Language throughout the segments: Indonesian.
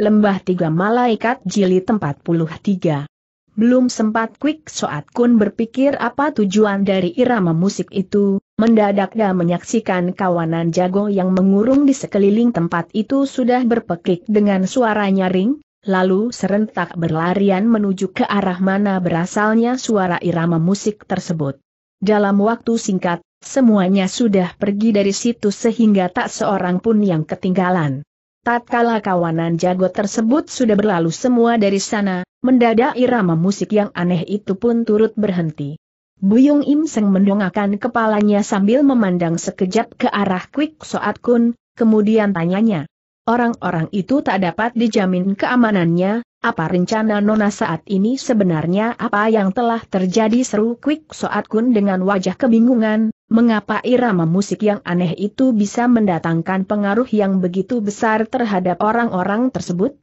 Lembah Tiga Malaikat Jilid 43 Belum sempat Quick Soat Kun berpikir apa tujuan dari irama musik itu, mendadak dia menyaksikan kawanan jago yang mengurung di sekeliling tempat itu sudah berpekik dengan suara nyaring, lalu serentak berlarian menuju ke arah mana berasalnya suara irama musik tersebut. Dalam waktu singkat, semuanya sudah pergi dari situ sehingga tak seorang pun yang ketinggalan. Tatkala kawanan jago tersebut sudah berlalu semua dari sana, mendadak irama musik yang aneh itu pun turut berhenti. Buyung Im Seng mendongakkan kepalanya sambil memandang sekejap ke arah Kwik Soat Kun, kemudian tanyanya, orang-orang itu tak dapat dijamin keamanannya, apa rencana Nona saat ini sebenarnya apa yang telah terjadi seru Quick Soat Kun dengan wajah kebingungan, mengapa irama musik yang aneh itu bisa mendatangkan pengaruh yang begitu besar terhadap orang-orang tersebut?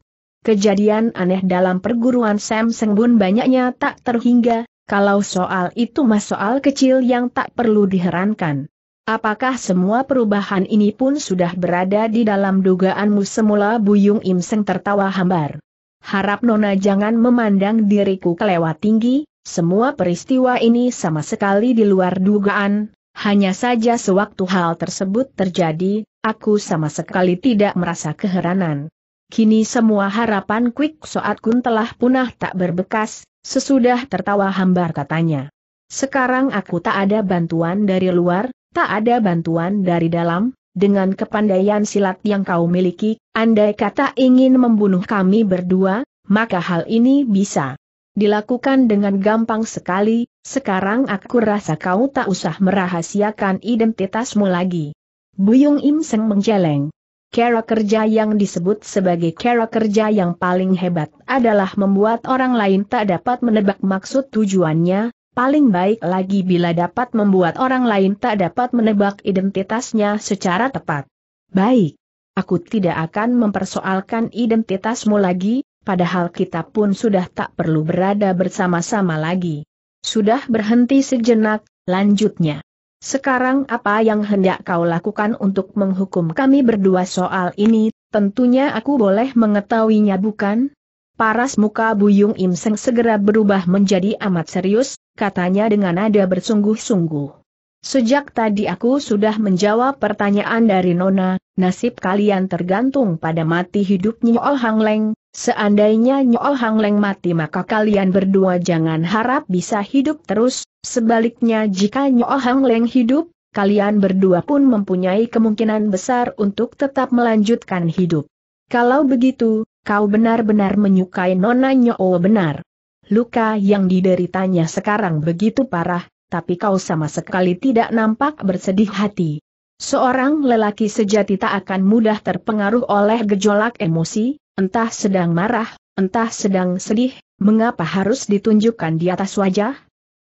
Kejadian aneh dalam perguruan Sam Sengbun banyaknya tak terhingga, kalau soal itu mas soal kecil yang tak perlu diherankan. Apakah semua perubahan ini pun sudah berada di dalam dugaanmu semula Buyung Im Seng tertawa hambar. Harap Nona jangan memandang diriku kelewat tinggi, semua peristiwa ini sama sekali di luar dugaan, hanya saja sewaktu hal tersebut terjadi, aku sama sekali tidak merasa keheranan. Kini semua harapan Quick Soat Kun telah punah tak berbekas, sesudah tertawa hambar katanya. Sekarang aku tak ada bantuan dari luar, tak ada bantuan dari dalam, dengan kepandaian silat yang kau miliki, andai kata ingin membunuh kami berdua, maka hal ini bisa dilakukan dengan gampang sekali, sekarang aku rasa kau tak usah merahasiakan identitasmu lagi. Buyung Im Seng menjeleng. Kera kerja yang disebut sebagai kera kerja yang paling hebat adalah membuat orang lain tak dapat menebak maksud tujuannya, Paling baik lagi bila dapat membuat orang lain tak dapat menebak identitasnya secara tepat. Baik. Aku tidak akan mempersoalkan identitasmu lagi, padahal kita pun sudah tak perlu berada bersama-sama lagi. Sudah berhenti sejenak, lanjutnya. Sekarang apa yang hendak kau lakukan untuk menghukum kami berdua soal ini, tentunya aku boleh mengetahuinya bukan? Paras muka Buyung Im Seng segera berubah menjadi amat serius, katanya dengan nada bersungguh-sungguh. Sejak tadi aku sudah menjawab pertanyaan dari Nona, nasib kalian tergantung pada mati hidup Nyool oh Hang Leng, seandainya Nyool oh Hang Leng mati maka kalian berdua jangan harap bisa hidup terus, sebaliknya jika Nyool oh Hang Leng hidup, kalian berdua pun mempunyai kemungkinan besar untuk tetap melanjutkan hidup. Kalau begitu, kau benar-benar menyukai Nona Nyoo benar. Luka yang dideritanya sekarang begitu parah, tapi kau sama sekali tidak nampak bersedih hati. Seorang lelaki sejati tak akan mudah terpengaruh oleh gejolak emosi, entah sedang marah, entah sedang sedih, mengapa harus ditunjukkan di atas wajah?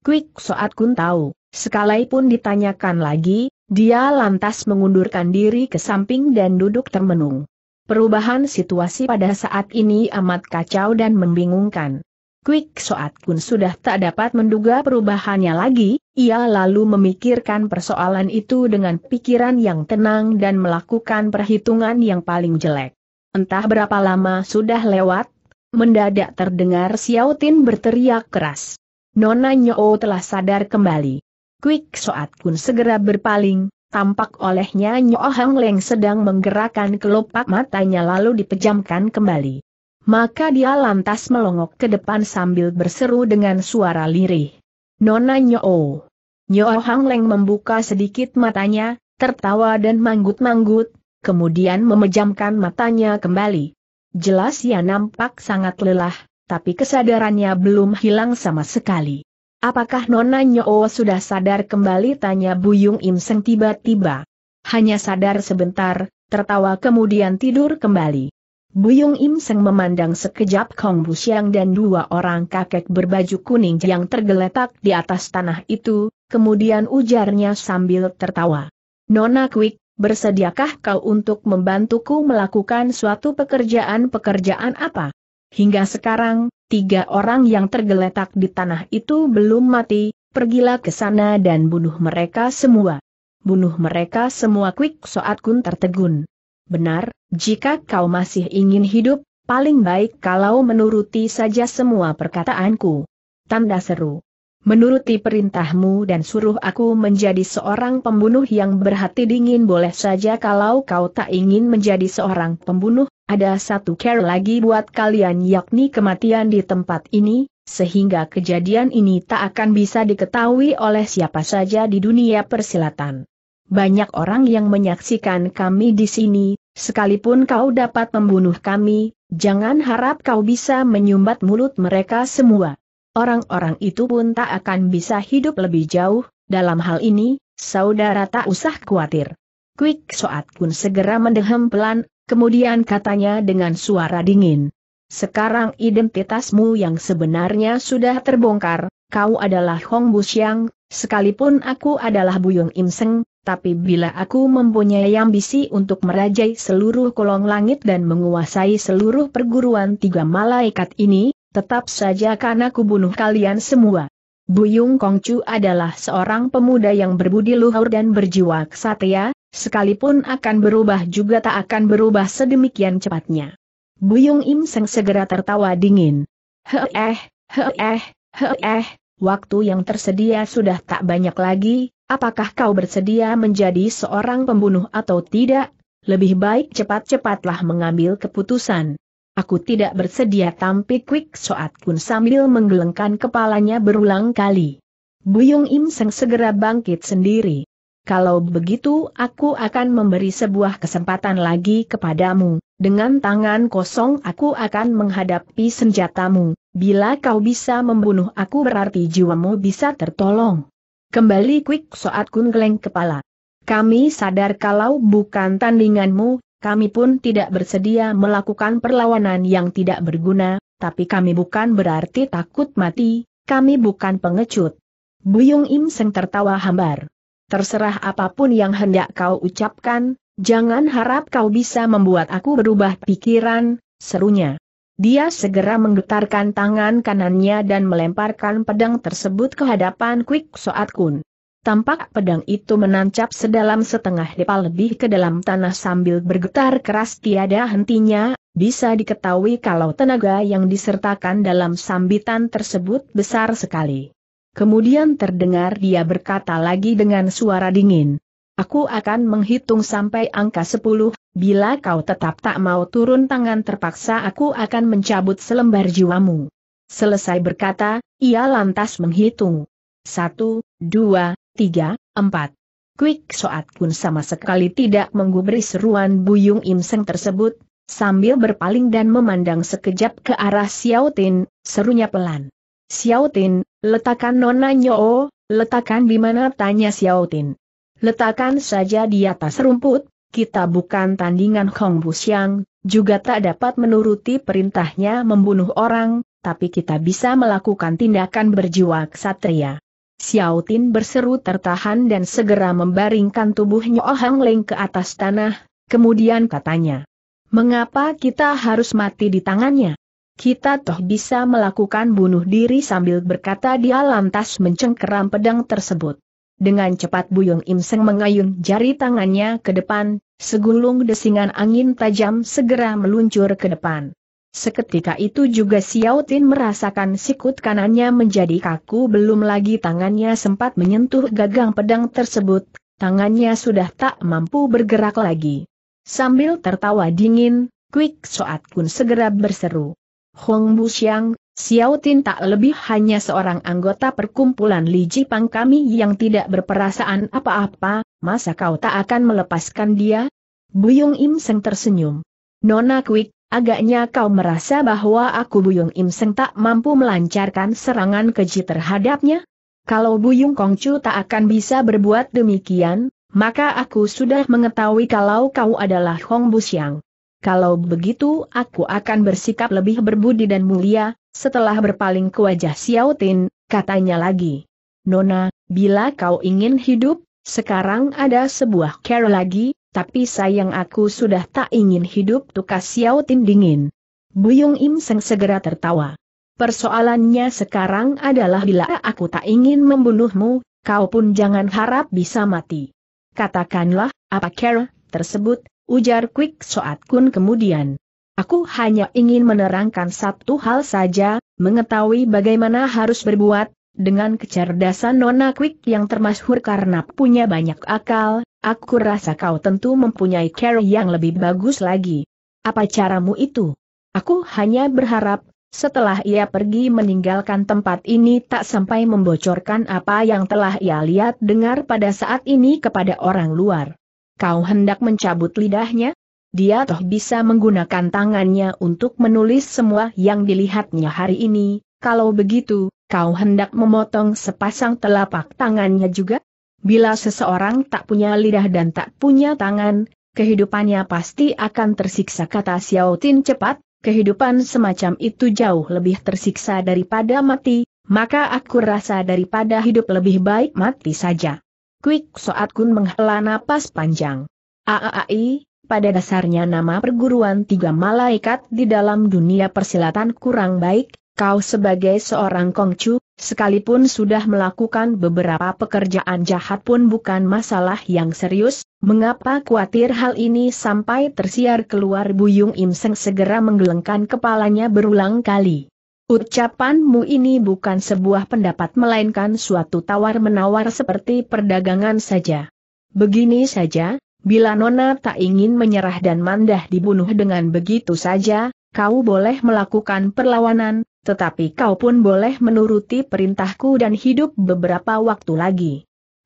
Quick saat Kun tahu, sekalipun ditanyakan lagi, dia lantas mengundurkan diri ke samping dan duduk termenung. Perubahan situasi pada saat ini amat kacau dan membingungkan. Quick Soat Kun sudah tak dapat menduga perubahannya lagi, ia lalu memikirkan persoalan itu dengan pikiran yang tenang dan melakukan perhitungan yang paling jelek. Entah berapa lama sudah lewat, mendadak terdengar Xiao Tin berteriak keras. Nona Nyo telah sadar kembali. Quick Soat Kun segera berpaling, tampak olehnya Nyo Leng sedang menggerakkan kelopak matanya lalu dipejamkan kembali. Maka dia lantas melongok ke depan sambil berseru dengan suara lirih. Nona Nyo. Nyo Leng membuka sedikit matanya, tertawa dan manggut-manggut, kemudian memejamkan matanya kembali. Jelas ia nampak sangat lelah, tapi kesadarannya belum hilang sama sekali. Apakah Nona Nyoo sudah sadar kembali tanya Buyung Im Seng tiba-tiba. Hanya sadar sebentar, tertawa kemudian tidur kembali. Buyung Im Seng memandang sekejap Kong Busiang dan dua orang kakek berbaju kuning yang tergeletak di atas tanah itu, kemudian ujarnya sambil tertawa. Nona Quick, bersediakah kau untuk membantuku melakukan suatu pekerjaan-pekerjaan apa? Hingga sekarang, tiga orang yang tergeletak di tanah itu belum mati, pergilah ke sana dan bunuh mereka semua. Bunuh mereka semua Quick. Soat Kun tertegun. Benar, jika kau masih ingin hidup, paling baik kalau menuruti saja semua perkataanku. Tanda seru. Menuruti perintahmu dan suruh aku menjadi seorang pembunuh yang berhati dingin boleh saja kalau kau tak ingin menjadi seorang pembunuh, ada satu care lagi buat kalian yakni kematian di tempat ini, sehingga kejadian ini tak akan bisa diketahui oleh siapa saja di dunia persilatan. Banyak orang yang menyaksikan kami di sini, sekalipun kau dapat membunuh kami, jangan harap kau bisa menyumbat mulut mereka semua orang-orang itu pun tak akan bisa hidup lebih jauh, dalam hal ini, saudara tak usah khawatir. Quick Soat Kun segera mendehem pelan, kemudian katanya dengan suara dingin. Sekarang identitasmu yang sebenarnya sudah terbongkar, kau adalah Hong Busyang, sekalipun aku adalah Buyung Im Seng, tapi bila aku mempunyai ambisi untuk merajai seluruh kolong langit dan menguasai seluruh perguruan tiga malaikat ini, Tetap saja karena kubunuh kalian semua. Buyung Kongcu adalah seorang pemuda yang berbudi luhur dan berjiwa kesatria, sekalipun akan berubah juga tak akan berubah sedemikian cepatnya. Buyung Im Seng segera tertawa dingin. Heh eh, heh eh, heh eh, waktu yang tersedia sudah tak banyak lagi, apakah kau bersedia menjadi seorang pembunuh atau tidak? Lebih baik cepat-cepatlah mengambil keputusan. Aku tidak bersedia tampil, Quick. Soat Kun sambil menggelengkan kepalanya berulang kali. Buyung Im Seng segera bangkit sendiri. Kalau begitu aku akan memberi sebuah kesempatan lagi kepadamu, dengan tangan kosong aku akan menghadapi senjatamu, bila kau bisa membunuh aku berarti jiwamu bisa tertolong. Kembali Quick. Soat Kun geleng kepala. Kami sadar kalau bukan tandinganmu, kami pun tidak bersedia melakukan perlawanan yang tidak berguna, tapi kami bukan berarti takut mati, kami bukan pengecut. Buyung Im Seng tertawa hambar. Terserah apapun yang hendak kau ucapkan, jangan harap kau bisa membuat aku berubah pikiran, serunya. Dia segera menggetarkan tangan kanannya dan melemparkan pedang tersebut ke hadapan Quick Soat Kun. Tampak pedang itu menancap sedalam setengah depa lebih ke dalam tanah sambil bergetar keras tiada hentinya, bisa diketahui kalau tenaga yang disertakan dalam sambitan tersebut besar sekali. Kemudian terdengar dia berkata lagi dengan suara dingin. Aku akan menghitung sampai angka 10, bila kau tetap tak mau turun tangan terpaksa aku akan mencabut selembar jiwamu. Selesai berkata, ia lantas menghitung. Satu, dua, tiga, empat. Quick Soat Kun sama sekali tidak menggubris seruan Buyung Im tersebut, sambil berpaling dan memandang sekejap ke arah Xiao Tin, serunya pelan. Xiao Tin, letakkan Nona Nyo, letakkan di mana tanya Xiao Tin. Letakkan saja di atas rumput, kita bukan tandingan Hong Busyang, juga tak dapat menuruti perintahnya membunuh orang, tapi kita bisa melakukan tindakan berjiwa ksatria. Xiaotin berseru tertahan dan segera membaringkan tubuhnya Ohang Leng ke atas tanah, kemudian katanya. Mengapa kita harus mati di tangannya? Kita toh bisa melakukan bunuh diri sambil berkata dia lantas mencengkeram pedang tersebut. Dengan cepat Buyung Im Seng mengayun jari tangannya ke depan, segulung desingan angin tajam segera meluncur ke depan. Seketika itu juga Xiao Tin merasakan sikut kanannya menjadi kaku belum lagi tangannya sempat menyentuh gagang pedang tersebut, tangannya sudah tak mampu bergerak lagi. Sambil tertawa dingin, Quick Soat Kun segera berseru. Hong Bu Xiang, Xiao Tin tak lebih hanya seorang anggota perkumpulan Li Jipang kami yang tidak berperasaan apa-apa, masa kau tak akan melepaskan dia? Buyung Im Seng tersenyum. Nona Quick, Agaknya kau merasa bahwa aku Buyung Im Seng tak mampu melancarkan serangan keji terhadapnya? Kalau Buyung Kongcu tak akan bisa berbuat demikian, maka aku sudah mengetahui kalau kau adalah Hong Busiang. Kalau begitu aku akan bersikap lebih berbudi dan mulia, setelah berpaling ke wajah Xiao Tin, katanya lagi. Nona, bila kau ingin hidup, sekarang ada sebuah care lagi, tapi sayang aku sudah tak ingin hidup tukas Xiao Tin dingin. Buyung Im Seng segera tertawa. Persoalannya sekarang adalah bila aku tak ingin membunuhmu, kau pun jangan harap bisa mati. Katakanlah, apa care, tersebut, ujar Quick Soat Kun kemudian. Aku hanya ingin menerangkan satu hal saja, mengetahui bagaimana harus berbuat, dengan kecerdasan Nona Quick yang termasyhur karena punya banyak akal, Aku rasa kau tentu mempunyai cara yang lebih bagus lagi. Apa caramu itu? Aku hanya berharap, setelah ia pergi meninggalkan tempat ini tak sampai membocorkan apa yang telah ia lihat dengar pada saat ini kepada orang luar. Kau hendak mencabut lidahnya? Dia toh bisa menggunakan tangannya untuk menulis semua yang dilihatnya hari ini, kalau begitu, kau hendak memotong sepasang telapak tangannya juga? Bila seseorang tak punya lidah dan tak punya tangan, kehidupannya pasti akan tersiksa kata Xiao Tin cepat, kehidupan semacam itu jauh lebih tersiksa daripada mati, maka aku rasa daripada hidup lebih baik mati saja. Quick Soat Kun menghela napas panjang. Aaai, pada dasarnya nama perguruan tiga malaikat di dalam dunia persilatan kurang baik, kau sebagai seorang kongcu Sekalipun sudah melakukan beberapa pekerjaan jahat pun bukan masalah yang serius, mengapa khawatir hal ini sampai tersiar keluar Buyung Im Seng segera menggelengkan kepalanya berulang kali. Ucapanmu ini bukan sebuah pendapat melainkan suatu tawar-menawar seperti perdagangan saja. Begini saja, bila Nona tak ingin menyerah dan mandah dibunuh dengan begitu saja, kau boleh melakukan perlawanan, tetapi kau pun boleh menuruti perintahku dan hidup beberapa waktu lagi.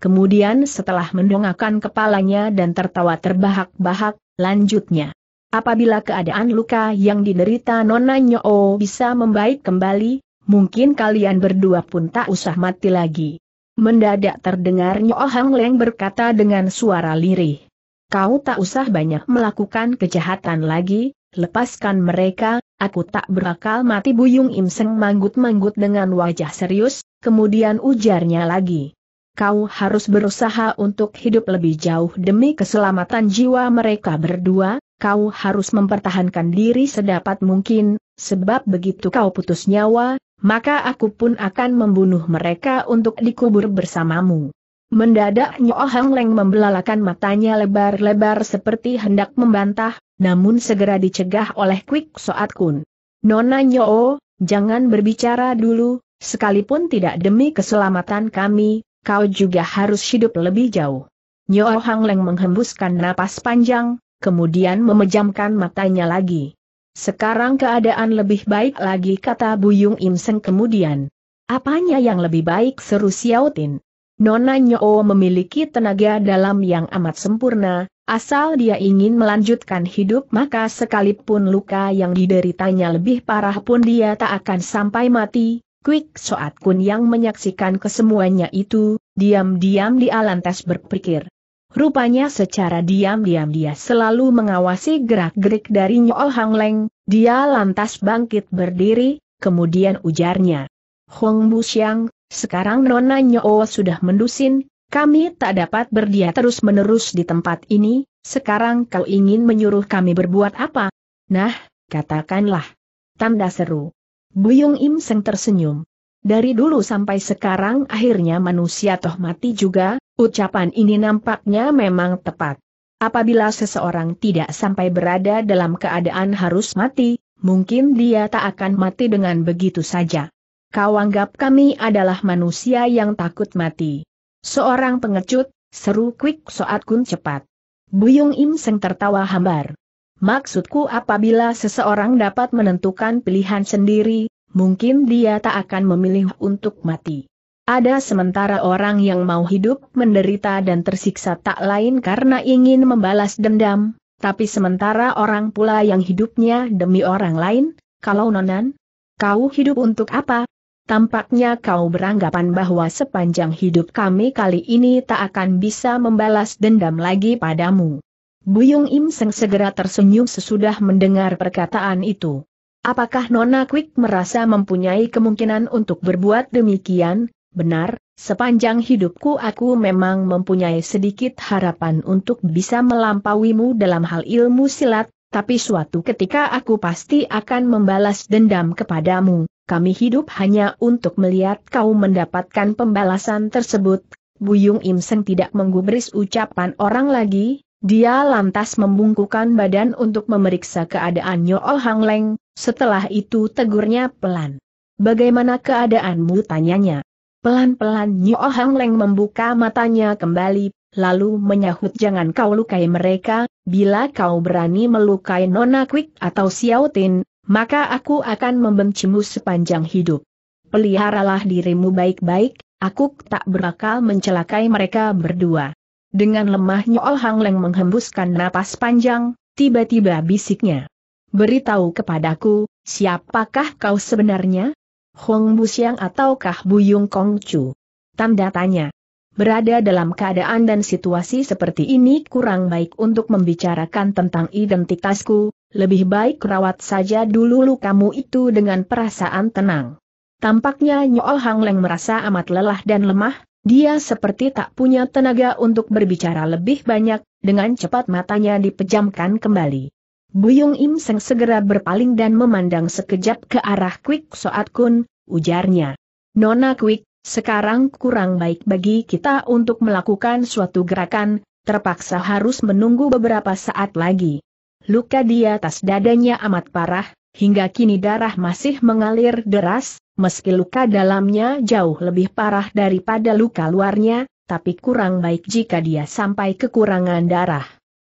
Kemudian setelah mendongakkan kepalanya dan tertawa terbahak-bahak, lanjutnya. Apabila keadaan luka yang diderita Nona Nyoo bisa membaik kembali, mungkin kalian berdua pun tak usah mati lagi. Mendadak terdengar Nyoo Hang Leng berkata dengan suara lirih. Kau tak usah banyak melakukan kejahatan lagi, lepaskan mereka, Aku tak berakal mati Buyung Im Seng manggut-manggut dengan wajah serius, kemudian ujarnya lagi. Kau harus berusaha untuk hidup lebih jauh demi keselamatan jiwa mereka berdua, kau harus mempertahankan diri sedapat mungkin, sebab begitu kau putus nyawa, maka aku pun akan membunuh mereka untuk dikubur bersamamu. Mendadak Nyo Hang Leng membelalakan matanya lebar-lebar seperti hendak membantah, namun segera dicegah oleh Quick Soat Kun. Nona Nyo, jangan berbicara dulu, sekalipun tidak demi keselamatan kami, kau juga harus hidup lebih jauh. Nyo Hang Leng menghembuskan napas panjang, kemudian memejamkan matanya lagi. Sekarang keadaan lebih baik lagi kata Buyung Im Seng kemudian. Apanya yang lebih baik seru Xiao Tin? Nona Nyo memiliki tenaga dalam yang amat sempurna, Asal dia ingin melanjutkan hidup maka sekalipun luka yang dideritanya lebih parah pun dia tak akan sampai mati. Quick Soat Kun yang menyaksikan kesemuanya itu, diam-diam di alantas berpikir. Rupanya secara diam-diam dia selalu mengawasi gerak-gerik dari Nyol Hang Leng, dia lantas bangkit berdiri, kemudian ujarnya. Hong Bu Siang, sekarang Nona Oh sudah mendusin, kami tak dapat berdia terus-menerus di tempat ini, sekarang kau ingin menyuruh kami berbuat apa? Nah, katakanlah. Tanda seru. Buyung Im Seng tersenyum. Dari dulu sampai sekarang akhirnya manusia toh mati juga, ucapan ini nampaknya memang tepat. Apabila seseorang tidak sampai berada dalam keadaan harus mati, mungkin dia tak akan mati dengan begitu saja. Kau anggap kami adalah manusia yang takut mati. Seorang pengecut, seru Quick Soat Kun cepat. Buyung Im Seng tertawa hambar. Maksudku apabila seseorang dapat menentukan pilihan sendiri, mungkin dia tak akan memilih untuk mati. Ada sementara orang yang mau hidup menderita dan tersiksa tak lain karena ingin membalas dendam, tapi sementara orang pula yang hidupnya demi orang lain, kalau nonan, kau hidup untuk apa? Tampaknya kau beranggapan bahwa sepanjang hidup kami kali ini tak akan bisa membalas dendam lagi padamu. Buyung Im Seng segera tersenyum sesudah mendengar perkataan itu. Apakah Nona Quick merasa mempunyai kemungkinan untuk berbuat demikian? Benar, sepanjang hidupku aku memang mempunyai sedikit harapan untuk bisa melampauimu dalam hal ilmu silat, tapi suatu ketika aku pasti akan membalas dendam kepadamu kami hidup hanya untuk melihat kau mendapatkan pembalasan tersebut. Buyung Imsen tidak menggubris ucapan orang lagi, dia lantas membungkukan badan untuk memeriksa keadaan Oh Hang Leng, setelah itu tegurnya pelan. Bagaimana keadaanmu tanyanya? Pelan-pelan Oh Hang Leng membuka matanya kembali, lalu menyahut jangan kau lukai mereka, bila kau berani melukai Nona Quick atau Xiao Tin, maka aku akan membencimu sepanjang hidup. Peliharalah dirimu baik-baik, aku tak berakal mencelakai mereka berdua. Dengan lemahnya Ol Hang Leng menghembuskan napas panjang, tiba-tiba bisiknya. Beritahu kepadaku, siapakah kau sebenarnya? Hong Busiang ataukah Buyung Kongcu? Tanda tanya. Berada dalam keadaan dan situasi seperti ini kurang baik untuk membicarakan tentang identitasku, lebih baik rawat saja dulu lukamu itu dengan perasaan tenang. Tampaknya Nyool Hang Leng merasa amat lelah dan lemah, dia seperti tak punya tenaga untuk berbicara lebih banyak, dengan cepat matanya dipejamkan kembali. Buyung Im Seng segera berpaling dan memandang sekejap ke arah Quick Soat Kun, ujarnya. Nona Quick, sekarang kurang baik bagi kita untuk melakukan suatu gerakan, terpaksa harus menunggu beberapa saat lagi luka di atas dadanya amat parah, hingga kini darah masih mengalir deras, meski luka dalamnya jauh lebih parah daripada luka luarnya, tapi kurang baik jika dia sampai kekurangan darah.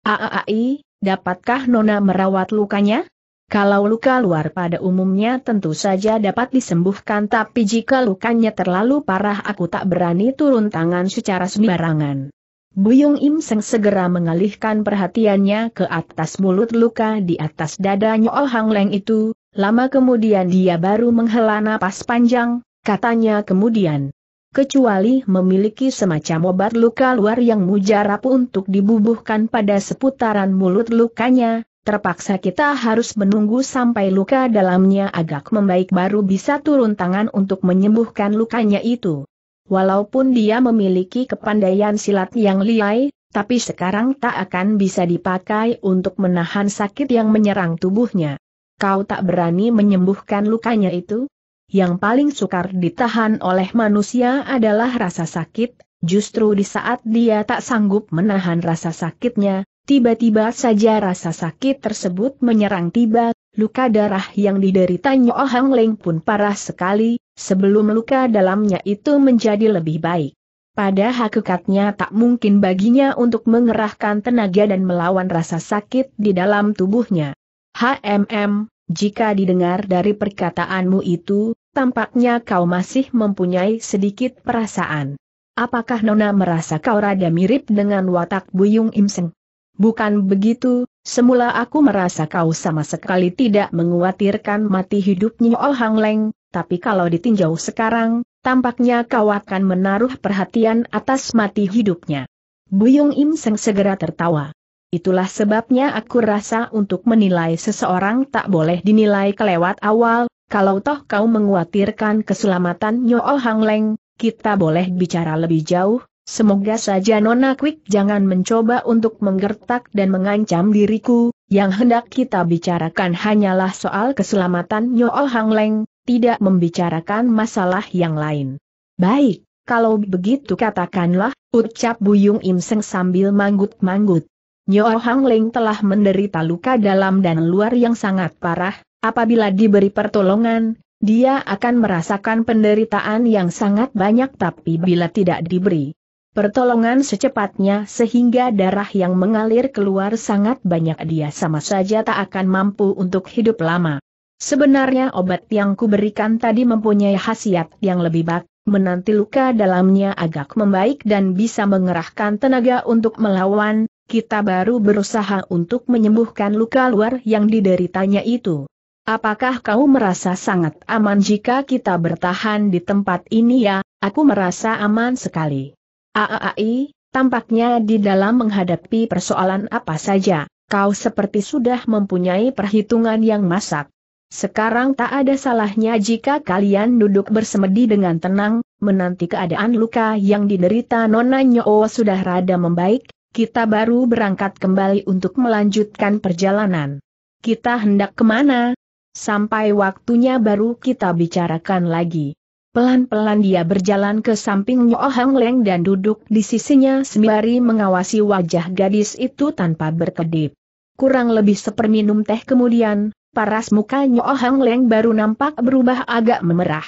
Aai, dapatkah Nona merawat lukanya? Kalau luka luar pada umumnya tentu saja dapat disembuhkan tapi jika lukanya terlalu parah aku tak berani turun tangan secara sembarangan. Buyung Im Seng segera mengalihkan perhatiannya ke atas mulut luka di atas dada Nyoal Hang Leng itu, lama kemudian dia baru menghela napas panjang, katanya kemudian. Kecuali memiliki semacam obat luka luar yang mujarab untuk dibubuhkan pada seputaran mulut lukanya, terpaksa kita harus menunggu sampai luka dalamnya agak membaik baru bisa turun tangan untuk menyembuhkan lukanya itu. Walaupun dia memiliki kepandaian silat yang liai, tapi sekarang tak akan bisa dipakai untuk menahan sakit yang menyerang tubuhnya. Kau tak berani menyembuhkan lukanya itu? Yang paling sukar ditahan oleh manusia adalah rasa sakit, justru di saat dia tak sanggup menahan rasa sakitnya, tiba-tiba saja rasa sakit tersebut menyerang tiba, luka darah yang dideritanya Oh Hang Leng pun parah sekali, sebelum luka dalamnya itu menjadi lebih baik. Pada hakikatnya tak mungkin baginya untuk mengerahkan tenaga dan melawan rasa sakit di dalam tubuhnya. HMM, jika didengar dari perkataanmu itu, tampaknya kau masih mempunyai sedikit perasaan. Apakah Nona merasa kau rada mirip dengan watak Buyung Imseng? Bukan begitu, semula aku merasa kau sama sekali tidak menguatirkan mati hidupnya Oh Hang Leng, tapi kalau ditinjau sekarang, tampaknya kau akan menaruh perhatian atas mati hidupnya. Buyung Im Seng segera tertawa. Itulah sebabnya aku rasa untuk menilai seseorang tak boleh dinilai kelewat awal, kalau toh kau menguatirkan keselamatan Nyo oh Hang Leng, kita boleh bicara lebih jauh, semoga saja Nona Quick jangan mencoba untuk menggertak dan mengancam diriku, yang hendak kita bicarakan hanyalah soal keselamatan Nyo oh Hang Leng, tidak membicarakan masalah yang lain. Baik, kalau begitu katakanlah, ucap Buyung Im Seng sambil manggut-manggut. Nyo Hang Leng telah menderita luka dalam dan luar yang sangat parah, apabila diberi pertolongan, dia akan merasakan penderitaan yang sangat banyak tapi bila tidak diberi pertolongan secepatnya sehingga darah yang mengalir keluar sangat banyak dia sama saja tak akan mampu untuk hidup lama. Sebenarnya obat yang kuberikan tadi mempunyai khasiat yang lebih baik, menanti luka dalamnya agak membaik dan bisa mengerahkan tenaga untuk melawan, kita baru berusaha untuk menyembuhkan luka luar yang dideritanya itu. Apakah kau merasa sangat aman jika kita bertahan di tempat ini ya, aku merasa aman sekali. Aai, tampaknya di dalam menghadapi persoalan apa saja, kau seperti sudah mempunyai perhitungan yang masak. Sekarang tak ada salahnya jika kalian duduk bersemedi dengan tenang, menanti keadaan luka yang diderita Nona Nyo sudah rada membaik, kita baru berangkat kembali untuk melanjutkan perjalanan. Kita hendak kemana? Sampai waktunya baru kita bicarakan lagi. Pelan-pelan dia berjalan ke samping Nyo Hang Leng dan duduk di sisinya sembari mengawasi wajah gadis itu tanpa berkedip. Kurang lebih seperminum teh kemudian, paras mukanya Oh Hang Leng baru nampak berubah agak memerah.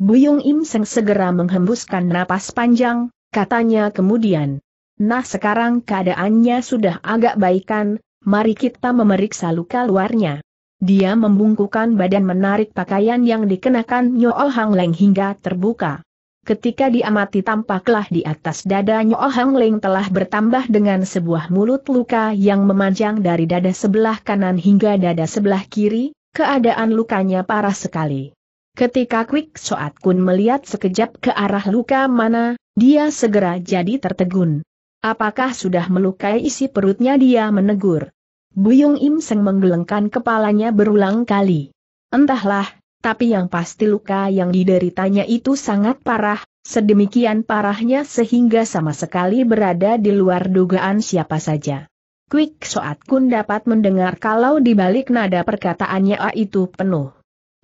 Buyung Im Seng segera menghembuskan napas panjang, katanya kemudian. Nah sekarang keadaannya sudah agak baikan, mari kita memeriksa luka luarnya. Dia membungkukan badan menarik pakaian yang dikenakan Nyo Hang Leng hingga terbuka. Ketika diamati tampaklah di atas dadanya Ohang Hang Ling telah bertambah dengan sebuah mulut luka yang memanjang dari dada sebelah kanan hingga dada sebelah kiri, keadaan lukanya parah sekali. Ketika Quick Soat Kun melihat sekejap ke arah luka mana, dia segera jadi tertegun. Apakah sudah melukai isi perutnya dia menegur. Buyung Im Seng menggelengkan kepalanya berulang kali. Entahlah, tapi yang pasti luka yang dideritanya itu sangat parah, sedemikian parahnya sehingga sama sekali berada di luar dugaan siapa saja. Quick Soat Kun dapat mendengar kalau di balik nada perkataannya A itu penuh.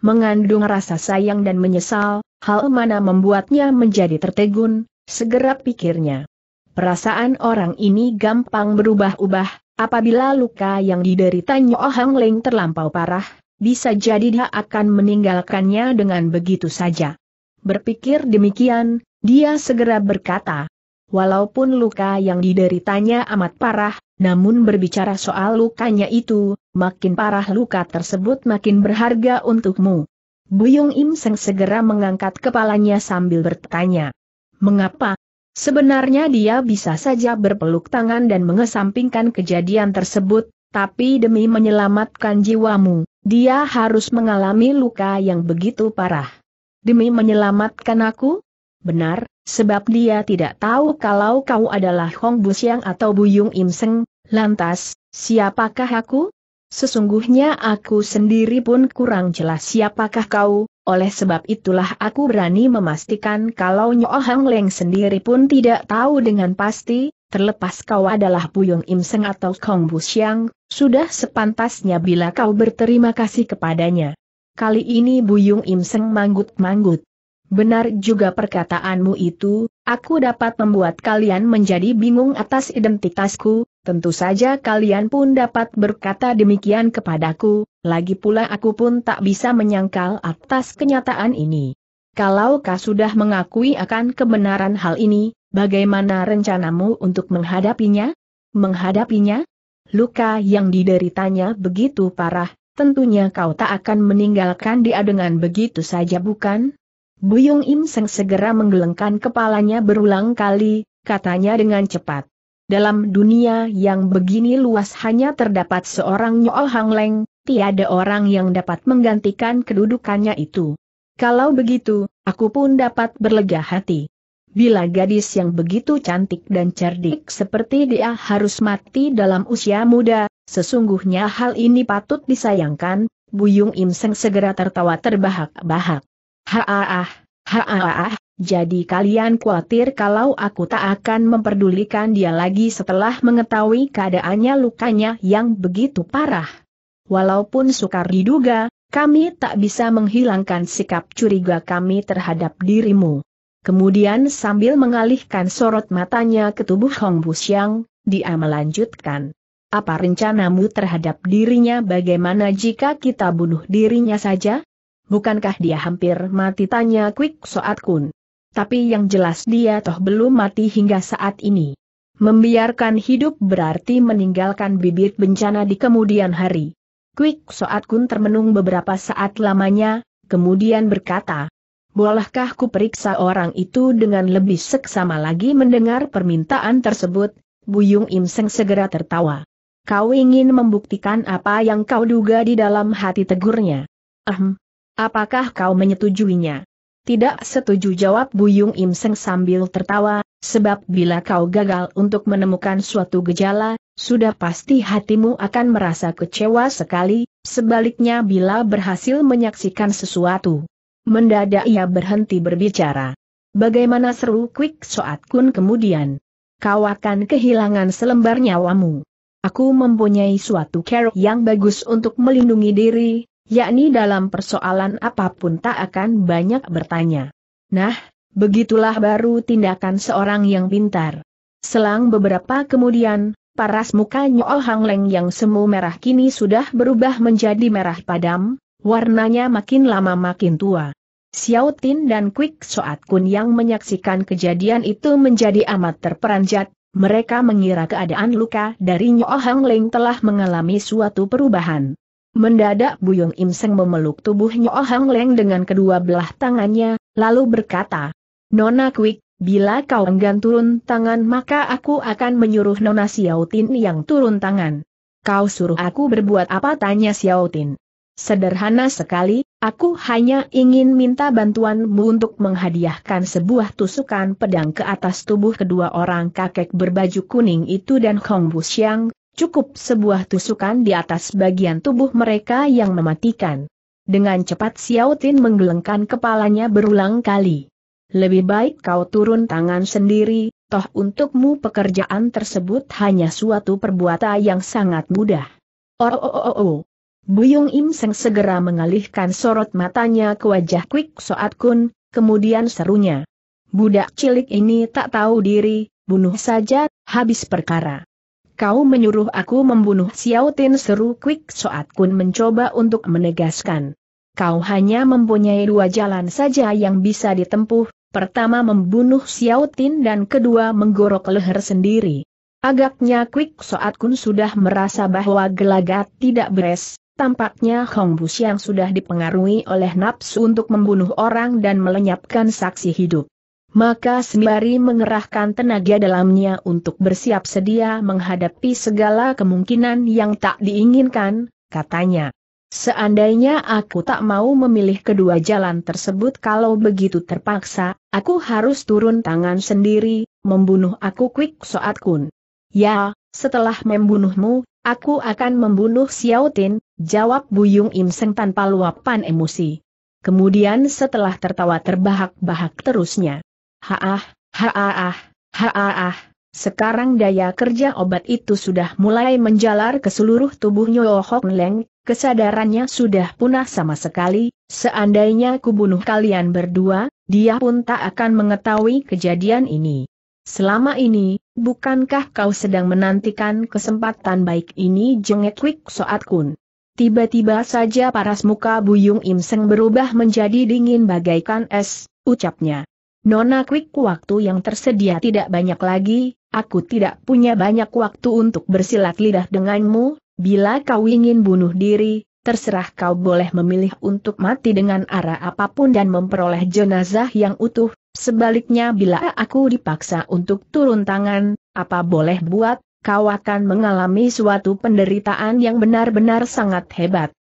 Mengandung rasa sayang dan menyesal, hal mana membuatnya menjadi tertegun, segera pikirnya. Perasaan orang ini gampang berubah-ubah, apabila luka yang dideritanya Oh Hang Leng terlampau parah, bisa jadi dia akan meninggalkannya dengan begitu saja. Berpikir demikian, dia segera berkata, Walaupun luka yang dideritanya amat parah, namun berbicara soal lukanya itu, makin parah luka tersebut makin berharga untukmu. Buyung Im Seng segera mengangkat kepalanya sambil bertanya. Mengapa? Sebenarnya dia bisa saja berpeluk tangan dan mengesampingkan kejadian tersebut, tapi demi menyelamatkan jiwamu, dia harus mengalami luka yang begitu parah. Demi menyelamatkan aku? Benar, sebab dia tidak tahu kalau kau adalah Hong Busiang atau Buyung Im lantas, siapakah aku? Sesungguhnya aku sendiri pun kurang jelas siapakah kau, oleh sebab itulah aku berani memastikan kalau Nyo Hang Leng sendiri pun tidak tahu dengan pasti, terlepas kau adalah Puyung Im Seng atau Kong Bu Xiang, sudah sepantasnya bila kau berterima kasih kepadanya. Kali ini Buyung Im Seng manggut-manggut. Benar juga perkataanmu itu, aku dapat membuat kalian menjadi bingung atas identitasku, tentu saja kalian pun dapat berkata demikian kepadaku, lagi pula aku pun tak bisa menyangkal atas kenyataan ini. Kalau kau sudah mengakui akan kebenaran hal ini, Bagaimana rencanamu untuk menghadapinya? Menghadapinya? Luka yang dideritanya begitu parah, tentunya kau tak akan meninggalkan dia dengan begitu saja bukan? Buyung Im Seng segera menggelengkan kepalanya berulang kali, katanya dengan cepat. Dalam dunia yang begini luas hanya terdapat seorang Nyol oh Hang Leng, tiada orang yang dapat menggantikan kedudukannya itu. Kalau begitu, aku pun dapat berlega hati. Bila gadis yang begitu cantik dan cerdik seperti dia harus mati dalam usia muda, sesungguhnya hal ini patut disayangkan, Buyung Im segera tertawa terbahak-bahak. Haaah, haaah, jadi kalian khawatir kalau aku tak akan memperdulikan dia lagi setelah mengetahui keadaannya lukanya yang begitu parah. Walaupun sukar diduga, kami tak bisa menghilangkan sikap curiga kami terhadap dirimu. Kemudian sambil mengalihkan sorot matanya ke tubuh Hong Busyang, dia melanjutkan. Apa rencanamu terhadap dirinya bagaimana jika kita bunuh dirinya saja? Bukankah dia hampir mati tanya Quick Soat Kun. Tapi yang jelas dia toh belum mati hingga saat ini. Membiarkan hidup berarti meninggalkan bibit bencana di kemudian hari. Quick Soat Kun termenung beberapa saat lamanya, kemudian berkata, Bolehkah ku periksa orang itu dengan lebih seksama lagi mendengar permintaan tersebut? Buyung Im Seng segera tertawa. Kau ingin membuktikan apa yang kau duga di dalam hati tegurnya. Ahem. Apakah kau menyetujuinya? Tidak setuju jawab Buyung Im Seng sambil tertawa, sebab bila kau gagal untuk menemukan suatu gejala, sudah pasti hatimu akan merasa kecewa sekali, sebaliknya bila berhasil menyaksikan sesuatu Mendadak ia berhenti berbicara. Bagaimana seru Quick Soat Kun kemudian? Kau akan kehilangan selembar nyawamu. Aku mempunyai suatu cara yang bagus untuk melindungi diri, yakni dalam persoalan apapun tak akan banyak bertanya. Nah, begitulah baru tindakan seorang yang pintar. Selang beberapa kemudian, paras muka Nyo Hang Leng yang semu merah kini sudah berubah menjadi merah padam, Warnanya makin lama makin tua. Xiao Tin dan Quick Soat Kun yang menyaksikan kejadian itu menjadi amat terperanjat, mereka mengira keadaan luka dari Nyo Hang Ling telah mengalami suatu perubahan. Mendadak Buyung Im Seng memeluk tubuh Nyo Hang Ling dengan kedua belah tangannya, lalu berkata, Nona Quick, bila kau enggan turun tangan maka aku akan menyuruh Nona Xiao Tin yang turun tangan. Kau suruh aku berbuat apa tanya Xiao Tin. Sederhana sekali, aku hanya ingin minta bantuanmu untuk menghadiahkan sebuah tusukan pedang ke atas tubuh kedua orang kakek berbaju kuning itu dan Hong Bu Xiang. cukup sebuah tusukan di atas bagian tubuh mereka yang mematikan. Dengan cepat Xiao Tin menggelengkan kepalanya berulang kali. Lebih baik kau turun tangan sendiri, toh untukmu pekerjaan tersebut hanya suatu perbuatan yang sangat mudah. Oh, oh, oh, oh, oh. Buyung Im Seng segera mengalihkan sorot matanya ke wajah Kwik Soat Kun, kemudian serunya. Budak cilik ini tak tahu diri, bunuh saja, habis perkara. Kau menyuruh aku membunuh Xiao Tin seru Kwik Soat Kun mencoba untuk menegaskan. Kau hanya mempunyai dua jalan saja yang bisa ditempuh, pertama membunuh Xiao Tin dan kedua menggorok leher sendiri. Agaknya Kwik Soat Kun sudah merasa bahwa gelagat tidak beres, Tampaknya Hong Bus yang sudah dipengaruhi oleh nafsu untuk membunuh orang dan melenyapkan saksi hidup. Maka sembari mengerahkan tenaga dalamnya untuk bersiap sedia menghadapi segala kemungkinan yang tak diinginkan, katanya. Seandainya aku tak mau memilih kedua jalan tersebut kalau begitu terpaksa, aku harus turun tangan sendiri, membunuh aku quick Soat Kun. Ya, setelah membunuhmu, Aku akan membunuh Xiao Tin, jawab Buyung Im Seng tanpa luapan emosi. Kemudian setelah tertawa terbahak-bahak terusnya. Haah, haah, haah, sekarang daya kerja obat itu sudah mulai menjalar ke seluruh tubuh Nyo Hok Leng, kesadarannya sudah punah sama sekali, seandainya kubunuh kalian berdua, dia pun tak akan mengetahui kejadian ini. Selama ini, Bukankah kau sedang menantikan kesempatan baik ini jengek Wik Soat Kun? Tiba-tiba saja paras muka Buyung Im Seng berubah menjadi dingin bagaikan es, ucapnya. Nona Kwik waktu yang tersedia tidak banyak lagi, aku tidak punya banyak waktu untuk bersilat lidah denganmu, bila kau ingin bunuh diri, terserah kau boleh memilih untuk mati dengan arah apapun dan memperoleh jenazah yang utuh, Sebaliknya bila aku dipaksa untuk turun tangan, apa boleh buat, kau akan mengalami suatu penderitaan yang benar-benar sangat hebat.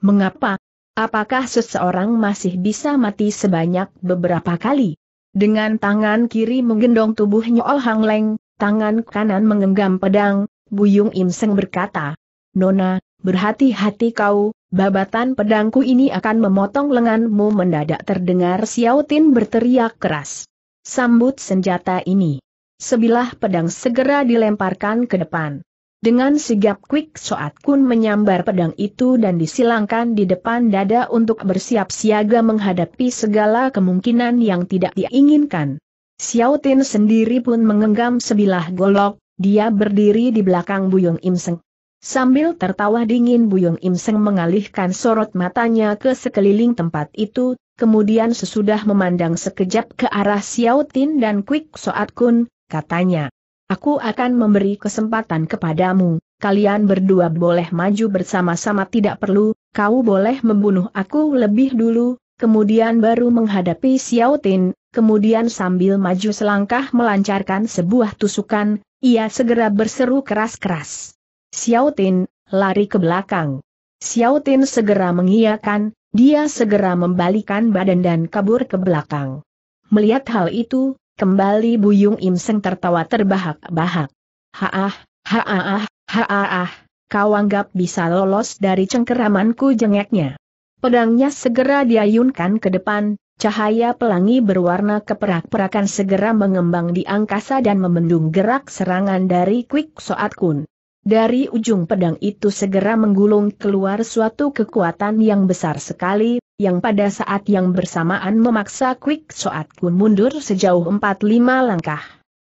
Mengapa? Apakah seseorang masih bisa mati sebanyak beberapa kali? Dengan tangan kiri menggendong tubuhnya Ol Hang Leng, tangan kanan mengenggam pedang, Buyung Im Seng berkata, Nona, berhati-hati kau, babatan pedangku ini akan memotong lenganmu mendadak terdengar Xiaotin berteriak keras. Sambut senjata ini. Sebilah pedang segera dilemparkan ke depan. Dengan sigap Quick Soat Kun menyambar pedang itu dan disilangkan di depan dada untuk bersiap siaga menghadapi segala kemungkinan yang tidak diinginkan. Xiaotin sendiri pun mengenggam sebilah golok, dia berdiri di belakang Buyung Imseng. Sambil tertawa dingin Buyung Im Seng mengalihkan sorot matanya ke sekeliling tempat itu, kemudian sesudah memandang sekejap ke arah Xiao Tin dan Quick Soat Kun, katanya, Aku akan memberi kesempatan kepadamu, kalian berdua boleh maju bersama-sama tidak perlu, kau boleh membunuh aku lebih dulu, kemudian baru menghadapi Xiao Tin, kemudian sambil maju selangkah melancarkan sebuah tusukan, ia segera berseru keras-keras. Xiaotin, lari ke belakang. Xiaotin segera mengiyakan, dia segera membalikan badan dan kabur ke belakang. Melihat hal itu, kembali Buyung Im Seng tertawa terbahak-bahak. Haah, haah, haah, kau anggap bisa lolos dari cengkeramanku jengeknya. Pedangnya segera diayunkan ke depan, cahaya pelangi berwarna keperak-perakan segera mengembang di angkasa dan membendung gerak serangan dari Quick Soat Kun. Dari ujung pedang itu segera menggulung keluar suatu kekuatan yang besar sekali, yang pada saat yang bersamaan memaksa Quick Soat Kun mundur sejauh 4-5 langkah.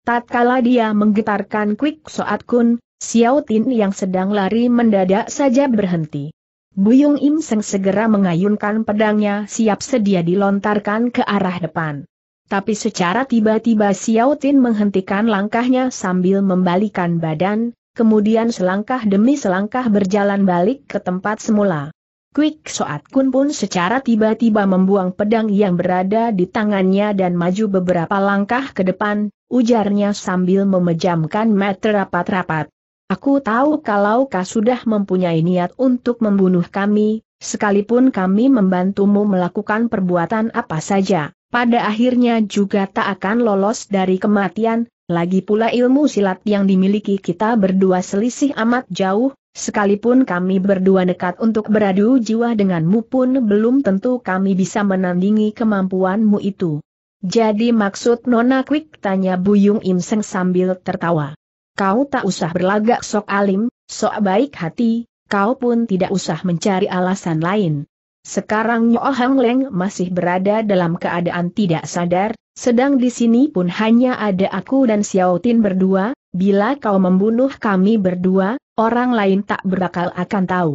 Tatkala dia menggetarkan Quick Soat Kun, Xiao Tin yang sedang lari mendadak saja berhenti. Buyung Im Seng segera mengayunkan pedangnya siap sedia dilontarkan ke arah depan. Tapi secara tiba-tiba Xiao Tin menghentikan langkahnya sambil membalikan badan, kemudian selangkah demi selangkah berjalan balik ke tempat semula. Quick Soat Kun pun secara tiba-tiba membuang pedang yang berada di tangannya dan maju beberapa langkah ke depan, ujarnya sambil memejamkan mata rapat-rapat. Aku tahu kalau kau sudah mempunyai niat untuk membunuh kami, sekalipun kami membantumu melakukan perbuatan apa saja, pada akhirnya juga tak akan lolos dari kematian, lagi pula ilmu silat yang dimiliki kita berdua selisih amat jauh, sekalipun kami berdua dekat untuk beradu jiwa denganmu pun belum tentu kami bisa menandingi kemampuanmu itu. Jadi maksud Nona Quick tanya Buyung Imseng sambil tertawa. Kau tak usah berlagak sok alim, sok baik hati, kau pun tidak usah mencari alasan lain. Sekarang Nyo Hang Leng masih berada dalam keadaan tidak sadar, sedang di sini pun hanya ada aku dan Xiao Tin berdua, bila kau membunuh kami berdua, orang lain tak berakal akan tahu.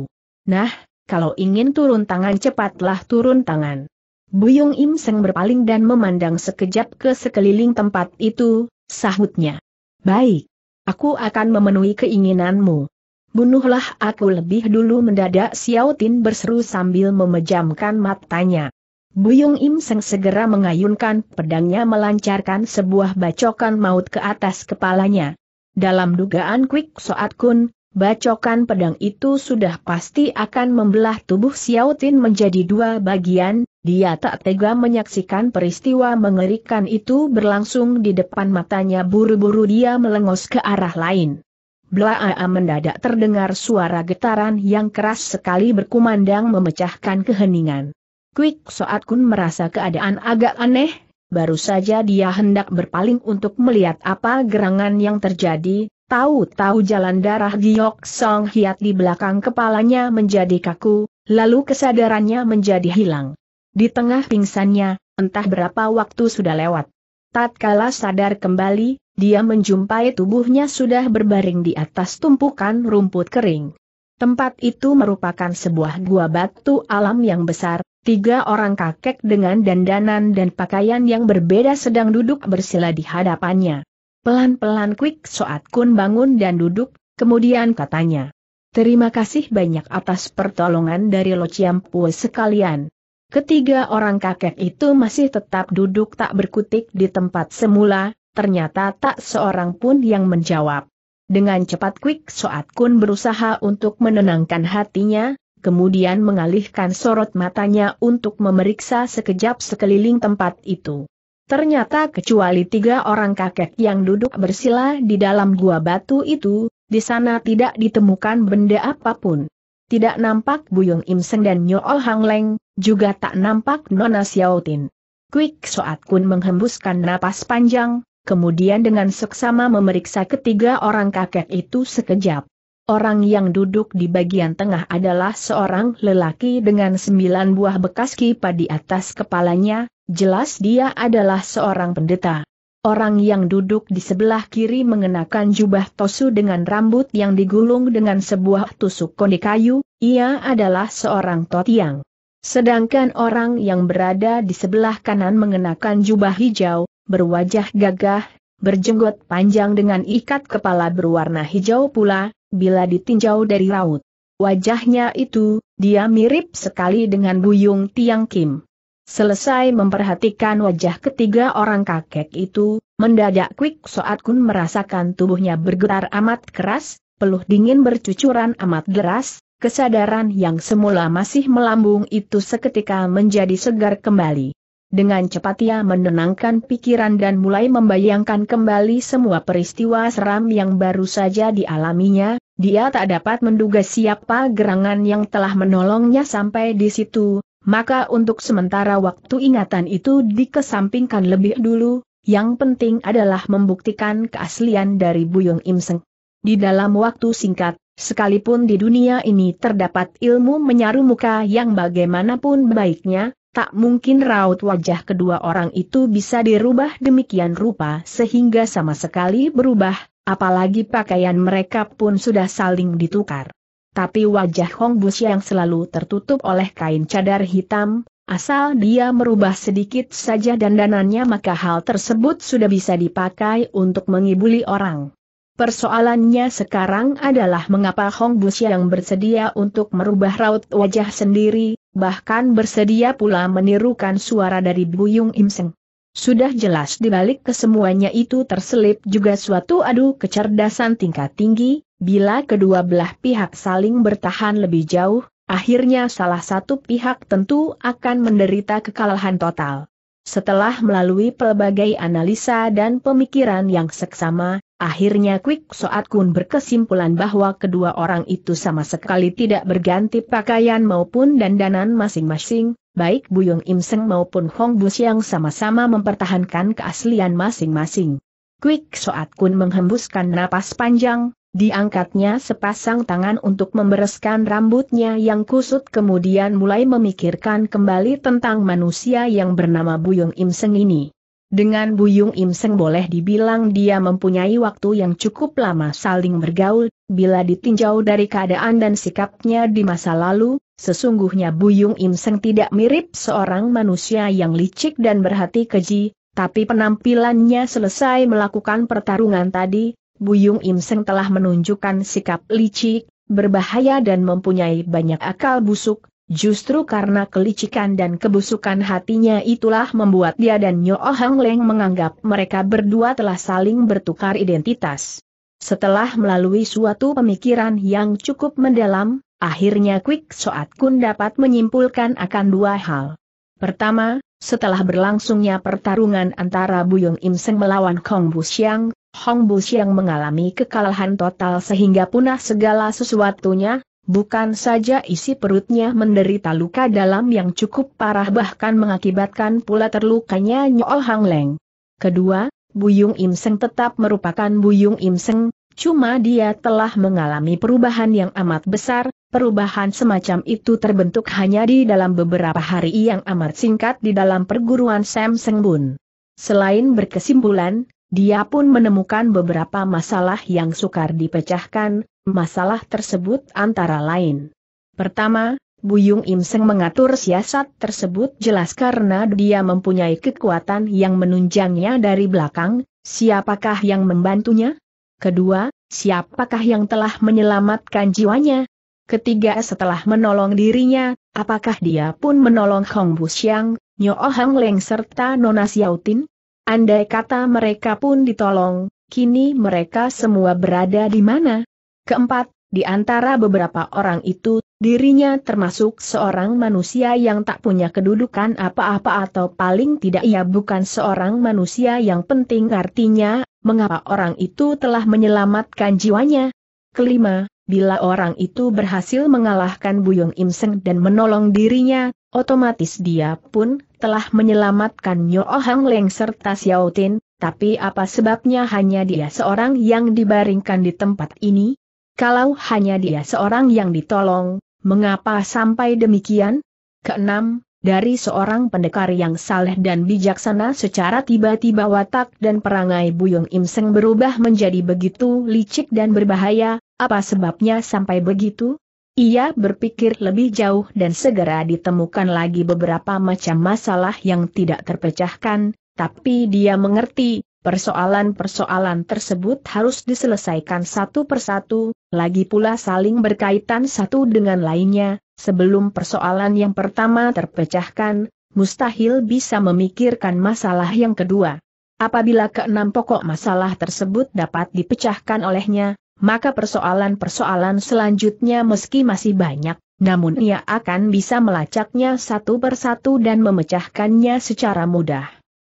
Nah, kalau ingin turun tangan cepatlah turun tangan. Buyung Im Seng berpaling dan memandang sekejap ke sekeliling tempat itu, sahutnya. Baik. Aku akan memenuhi keinginanmu. Bunuhlah aku lebih dulu mendadak Xiao Tin berseru sambil memejamkan matanya. Buyung Im Seng segera mengayunkan pedangnya melancarkan sebuah bacokan maut ke atas kepalanya. Dalam dugaan Quick Soat Kun, bacokan pedang itu sudah pasti akan membelah tubuh Xiao Tin menjadi dua bagian, dia tak tega menyaksikan peristiwa mengerikan itu berlangsung di depan matanya buru-buru dia melengos ke arah lain. Blaa mendadak terdengar suara getaran yang keras sekali berkumandang memecahkan keheningan. Quick saat Kun merasa keadaan agak aneh, baru saja dia hendak berpaling untuk melihat apa gerangan yang terjadi, tahu-tahu jalan darah Giok Song Hiat di belakang kepalanya menjadi kaku, lalu kesadarannya menjadi hilang. Di tengah pingsannya, entah berapa waktu sudah lewat. Tatkala sadar kembali, dia menjumpai tubuhnya sudah berbaring di atas tumpukan rumput kering. Tempat itu merupakan sebuah gua batu alam yang besar, tiga orang kakek dengan dandanan dan pakaian yang berbeda sedang duduk bersila di hadapannya. Pelan-pelan Quick Soat Kun bangun dan duduk, kemudian katanya. Terima kasih banyak atas pertolongan dari Lo Chiampue sekalian. Ketiga orang kakek itu masih tetap duduk tak berkutik di tempat semula, ternyata tak seorang pun yang menjawab. Dengan cepat Quick Soat Kun berusaha untuk menenangkan hatinya, kemudian mengalihkan sorot matanya untuk memeriksa sekejap sekeliling tempat itu. Ternyata kecuali tiga orang kakek yang duduk bersila di dalam gua batu itu, di sana tidak ditemukan benda apapun. Tidak nampak Buyung Im Seng dan Nyool oh Hang Leng, juga tak nampak Nona Xiaotin. Quick Soat Kun menghembuskan napas panjang, kemudian dengan seksama memeriksa ketiga orang kakek itu sekejap. Orang yang duduk di bagian tengah adalah seorang lelaki dengan sembilan buah bekas kipa di atas kepalanya, jelas dia adalah seorang pendeta. Orang yang duduk di sebelah kiri mengenakan jubah tosu dengan rambut yang digulung dengan sebuah tusuk kondi kayu, ia adalah seorang totiang. Sedangkan orang yang berada di sebelah kanan mengenakan jubah hijau, berwajah gagah, berjenggot panjang dengan ikat kepala berwarna hijau pula, bila ditinjau dari laut. Wajahnya itu, dia mirip sekali dengan Buyung Tiang Kim. Selesai memperhatikan wajah ketiga orang kakek itu, mendadak Quick Soat Kun merasakan tubuhnya bergetar amat keras, peluh dingin bercucuran amat deras, kesadaran yang semula masih melambung itu seketika menjadi segar kembali. Dengan cepat ia menenangkan pikiran dan mulai membayangkan kembali semua peristiwa seram yang baru saja dialaminya, dia tak dapat menduga siapa gerangan yang telah menolongnya sampai di situ, maka untuk sementara waktu ingatan itu dikesampingkan lebih dulu, yang penting adalah membuktikan keaslian dari Buyung Imseng. Di dalam waktu singkat, sekalipun di dunia ini terdapat ilmu menyaru muka yang bagaimanapun baiknya, Tak mungkin raut wajah kedua orang itu bisa dirubah demikian rupa sehingga sama sekali berubah, apalagi pakaian mereka pun sudah saling ditukar. Tapi wajah Hong Bus yang selalu tertutup oleh kain cadar hitam, asal dia merubah sedikit saja dandanannya maka hal tersebut sudah bisa dipakai untuk mengibuli orang. Persoalannya sekarang adalah mengapa Hong Bus yang bersedia untuk merubah raut wajah sendiri, bahkan bersedia pula menirukan suara dari Buyung Im Seng. Sudah jelas di balik kesemuanya itu terselip juga suatu adu kecerdasan tingkat tinggi, bila kedua belah pihak saling bertahan lebih jauh, akhirnya salah satu pihak tentu akan menderita kekalahan total. Setelah melalui pelbagai analisa dan pemikiran yang seksama, akhirnya Quick Soat Kun berkesimpulan bahwa kedua orang itu sama sekali tidak berganti pakaian maupun dandanan masing-masing, baik Buyung Im Seng maupun Hong Bus yang sama-sama mempertahankan keaslian masing-masing. Quick Soat Kun menghembuskan napas panjang, Diangkatnya sepasang tangan untuk membereskan rambutnya yang kusut kemudian mulai memikirkan kembali tentang manusia yang bernama Buyung Imseng ini. Dengan Buyung Imseng boleh dibilang dia mempunyai waktu yang cukup lama saling bergaul, bila ditinjau dari keadaan dan sikapnya di masa lalu, sesungguhnya Buyung Imseng tidak mirip seorang manusia yang licik dan berhati keji, tapi penampilannya selesai melakukan pertarungan tadi, Buyung Im Seng telah menunjukkan sikap licik, berbahaya dan mempunyai banyak akal busuk, justru karena kelicikan dan kebusukan hatinya itulah membuat dia dan Nyo Hang Leng menganggap mereka berdua telah saling bertukar identitas. Setelah melalui suatu pemikiran yang cukup mendalam, akhirnya Quick Soat Kun dapat menyimpulkan akan dua hal. Pertama, setelah berlangsungnya pertarungan antara Buyung Im Seng melawan Kong Busyang, Hong Busyang mengalami kekalahan total sehingga punah segala sesuatunya, bukan saja isi perutnya menderita luka dalam yang cukup parah bahkan mengakibatkan pula terlukanya Nyo Hang Leng. Kedua, Buyung Im Seng tetap merupakan Buyung Im Seng, Cuma dia telah mengalami perubahan yang amat besar, perubahan semacam itu terbentuk hanya di dalam beberapa hari yang amat singkat di dalam perguruan Sam Sengbun. Selain berkesimpulan, dia pun menemukan beberapa masalah yang sukar dipecahkan, masalah tersebut antara lain. Pertama, Buyung Im Seng mengatur siasat tersebut jelas karena dia mempunyai kekuatan yang menunjangnya dari belakang, siapakah yang membantunya? Kedua, siapakah yang telah menyelamatkan jiwanya? Ketiga setelah menolong dirinya, apakah dia pun menolong Hong Busyang, Nyo Hang Leng serta Nona Xiaotin? Andai kata mereka pun ditolong, kini mereka semua berada di mana? Keempat, di antara beberapa orang itu, dirinya termasuk seorang manusia yang tak punya kedudukan apa-apa atau paling tidak ia bukan seorang manusia yang penting artinya, mengapa orang itu telah menyelamatkan jiwanya. Kelima, bila orang itu berhasil mengalahkan Buyung Imseng dan menolong dirinya, otomatis dia pun telah menyelamatkan Nyo oh Leng serta Xiao Tin, tapi apa sebabnya hanya dia seorang yang dibaringkan di tempat ini? Kalau hanya dia seorang yang ditolong, mengapa sampai demikian? Keenam, dari seorang pendekar yang saleh dan bijaksana secara tiba-tiba watak dan perangai Buyung Imseng berubah menjadi begitu licik dan berbahaya, apa sebabnya sampai begitu? Ia berpikir lebih jauh dan segera ditemukan lagi beberapa macam masalah yang tidak terpecahkan, tapi dia mengerti, persoalan-persoalan tersebut harus diselesaikan satu persatu, lagi pula saling berkaitan satu dengan lainnya, Sebelum persoalan yang pertama terpecahkan, mustahil bisa memikirkan masalah yang kedua. Apabila keenam pokok masalah tersebut dapat dipecahkan olehnya, maka persoalan-persoalan selanjutnya meski masih banyak, namun ia akan bisa melacaknya satu persatu dan memecahkannya secara mudah.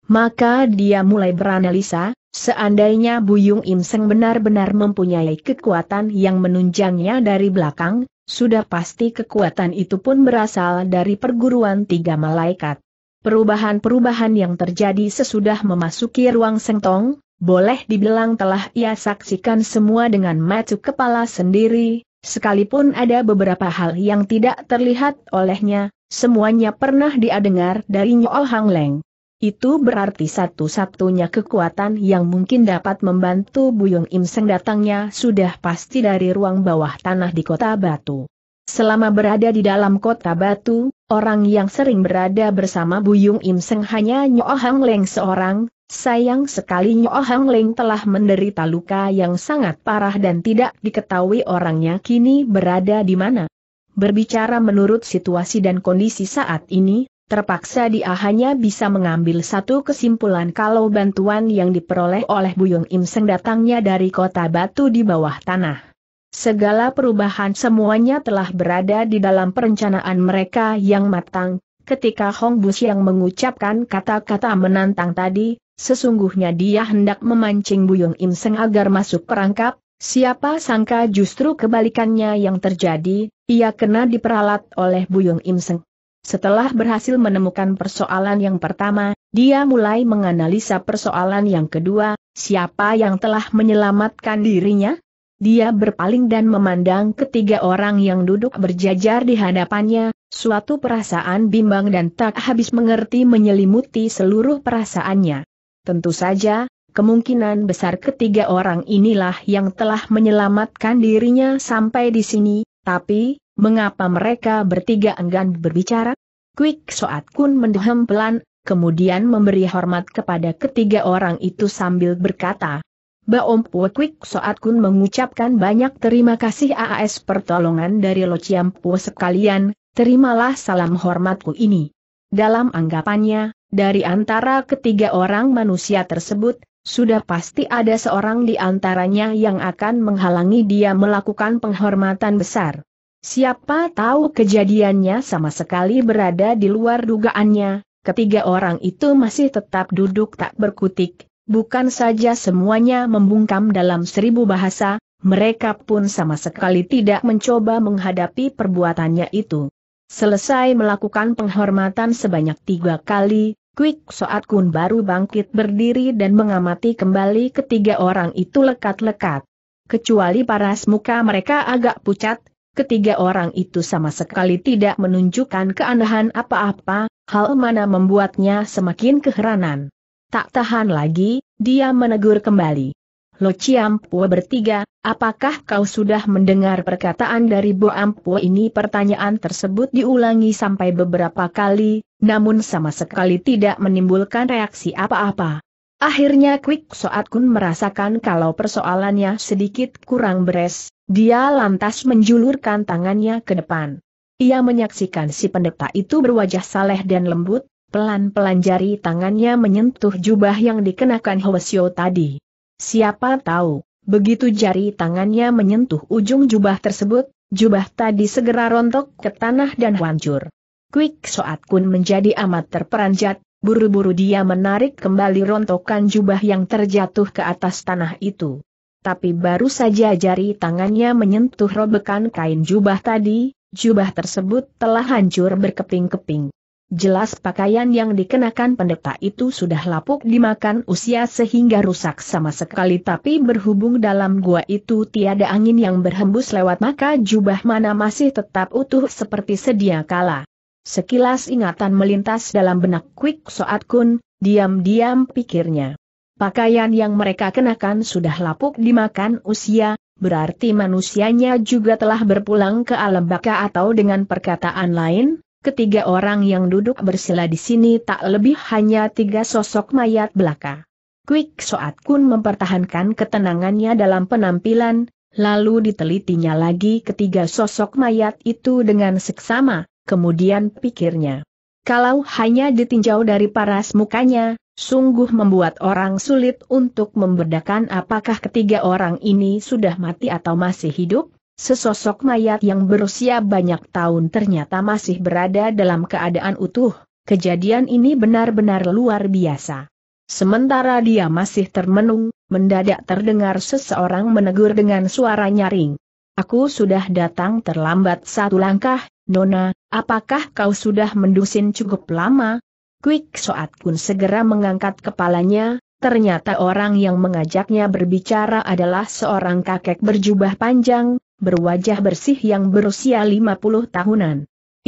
Maka dia mulai beranalisa, seandainya Buyung Imseng benar-benar mempunyai kekuatan yang menunjangnya dari belakang, sudah pasti kekuatan itu pun berasal dari perguruan tiga malaikat. Perubahan-perubahan yang terjadi sesudah memasuki ruang sengtong, boleh dibilang telah ia saksikan semua dengan mata kepala sendiri, sekalipun ada beberapa hal yang tidak terlihat olehnya, semuanya pernah dia dengar dari Nyuol Hang Leng. Itu berarti satu-satunya kekuatan yang mungkin dapat membantu Buyung Im Seng datangnya sudah pasti dari ruang bawah tanah di kota Batu. Selama berada di dalam kota Batu, orang yang sering berada bersama Buyung Im Seng hanya Nyo Leng seorang, sayang sekali Nyo Leng telah menderita luka yang sangat parah dan tidak diketahui orangnya kini berada di mana. Berbicara menurut situasi dan kondisi saat ini, Terpaksa dia hanya bisa mengambil satu kesimpulan kalau bantuan yang diperoleh oleh Buyung Im Seng datangnya dari kota batu di bawah tanah. Segala perubahan semuanya telah berada di dalam perencanaan mereka yang matang, ketika Hong Bus yang mengucapkan kata-kata menantang tadi, sesungguhnya dia hendak memancing Buyung Im Seng agar masuk perangkap, Siapa sangka justru kebalikannya yang terjadi, ia kena diperalat oleh Buyung Im Seng. Setelah berhasil menemukan persoalan yang pertama, dia mulai menganalisa persoalan yang kedua, siapa yang telah menyelamatkan dirinya? Dia berpaling dan memandang ketiga orang yang duduk berjajar di hadapannya, suatu perasaan bimbang dan tak habis mengerti menyelimuti seluruh perasaannya. Tentu saja, kemungkinan besar ketiga orang inilah yang telah menyelamatkan dirinya sampai di sini, tapi, mengapa mereka bertiga enggan berbicara? Quick Soat Kun mendehem pelan, kemudian memberi hormat kepada ketiga orang itu sambil berkata, Baom Pue Quick Soat Kun mengucapkan banyak terima kasih AAS pertolongan dari Lo Chiam Pue sekalian, terimalah salam hormatku ini. Dalam anggapannya, dari antara ketiga orang manusia tersebut, sudah pasti ada seorang di antaranya yang akan menghalangi dia melakukan penghormatan besar. Siapa tahu kejadiannya sama sekali berada di luar dugaannya, ketiga orang itu masih tetap duduk tak berkutik, bukan saja semuanya membungkam dalam seribu bahasa, mereka pun sama sekali tidak mencoba menghadapi perbuatannya itu. Selesai melakukan penghormatan sebanyak tiga kali, Quick Soat Kun baru bangkit berdiri dan mengamati kembali ketiga orang itu lekat-lekat. Kecuali paras muka mereka agak pucat, Ketiga orang itu sama sekali tidak menunjukkan keanehan apa-apa, hal mana membuatnya semakin keheranan. Tak tahan lagi, dia menegur kembali. Lo ciampu bertiga, apakah kau sudah mendengar perkataan dari Bo Ampu ini? Pertanyaan tersebut diulangi sampai beberapa kali, namun sama sekali tidak menimbulkan reaksi apa-apa. Akhirnya Quick Soat Kun merasakan kalau persoalannya sedikit kurang beres, dia lantas menjulurkan tangannya ke depan. Ia menyaksikan si pendeta itu berwajah saleh dan lembut, pelan-pelan jari tangannya menyentuh jubah yang dikenakan Hwasyo tadi. Siapa tahu, begitu jari tangannya menyentuh ujung jubah tersebut, jubah tadi segera rontok ke tanah dan hancur. Quick Soat Kun menjadi amat terperanjat, Buru-buru dia menarik kembali rontokan jubah yang terjatuh ke atas tanah itu. Tapi baru saja jari tangannya menyentuh robekan kain jubah tadi, jubah tersebut telah hancur berkeping-keping. Jelas pakaian yang dikenakan pendeta itu sudah lapuk dimakan usia sehingga rusak sama sekali tapi berhubung dalam gua itu tiada angin yang berhembus lewat maka jubah mana masih tetap utuh seperti sedia kala. Sekilas ingatan melintas dalam benak Quick Soat Kun, diam-diam pikirnya. Pakaian yang mereka kenakan sudah lapuk dimakan usia, berarti manusianya juga telah berpulang ke alam baka atau dengan perkataan lain, ketiga orang yang duduk bersila di sini tak lebih hanya tiga sosok mayat belaka. Quick Soat Kun mempertahankan ketenangannya dalam penampilan, lalu ditelitinya lagi ketiga sosok mayat itu dengan seksama, kemudian pikirnya. Kalau hanya ditinjau dari paras mukanya, sungguh membuat orang sulit untuk membedakan apakah ketiga orang ini sudah mati atau masih hidup. Sesosok mayat yang berusia banyak tahun ternyata masih berada dalam keadaan utuh. Kejadian ini benar-benar luar biasa. Sementara dia masih termenung, mendadak terdengar seseorang menegur dengan suara nyaring. Aku sudah datang terlambat satu langkah, Nona, apakah kau sudah mendusin cukup lama? Quick Soat pun segera mengangkat kepalanya, ternyata orang yang mengajaknya berbicara adalah seorang kakek berjubah panjang, berwajah bersih yang berusia 50 tahunan.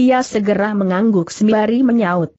Ia segera mengangguk sembari menyaut.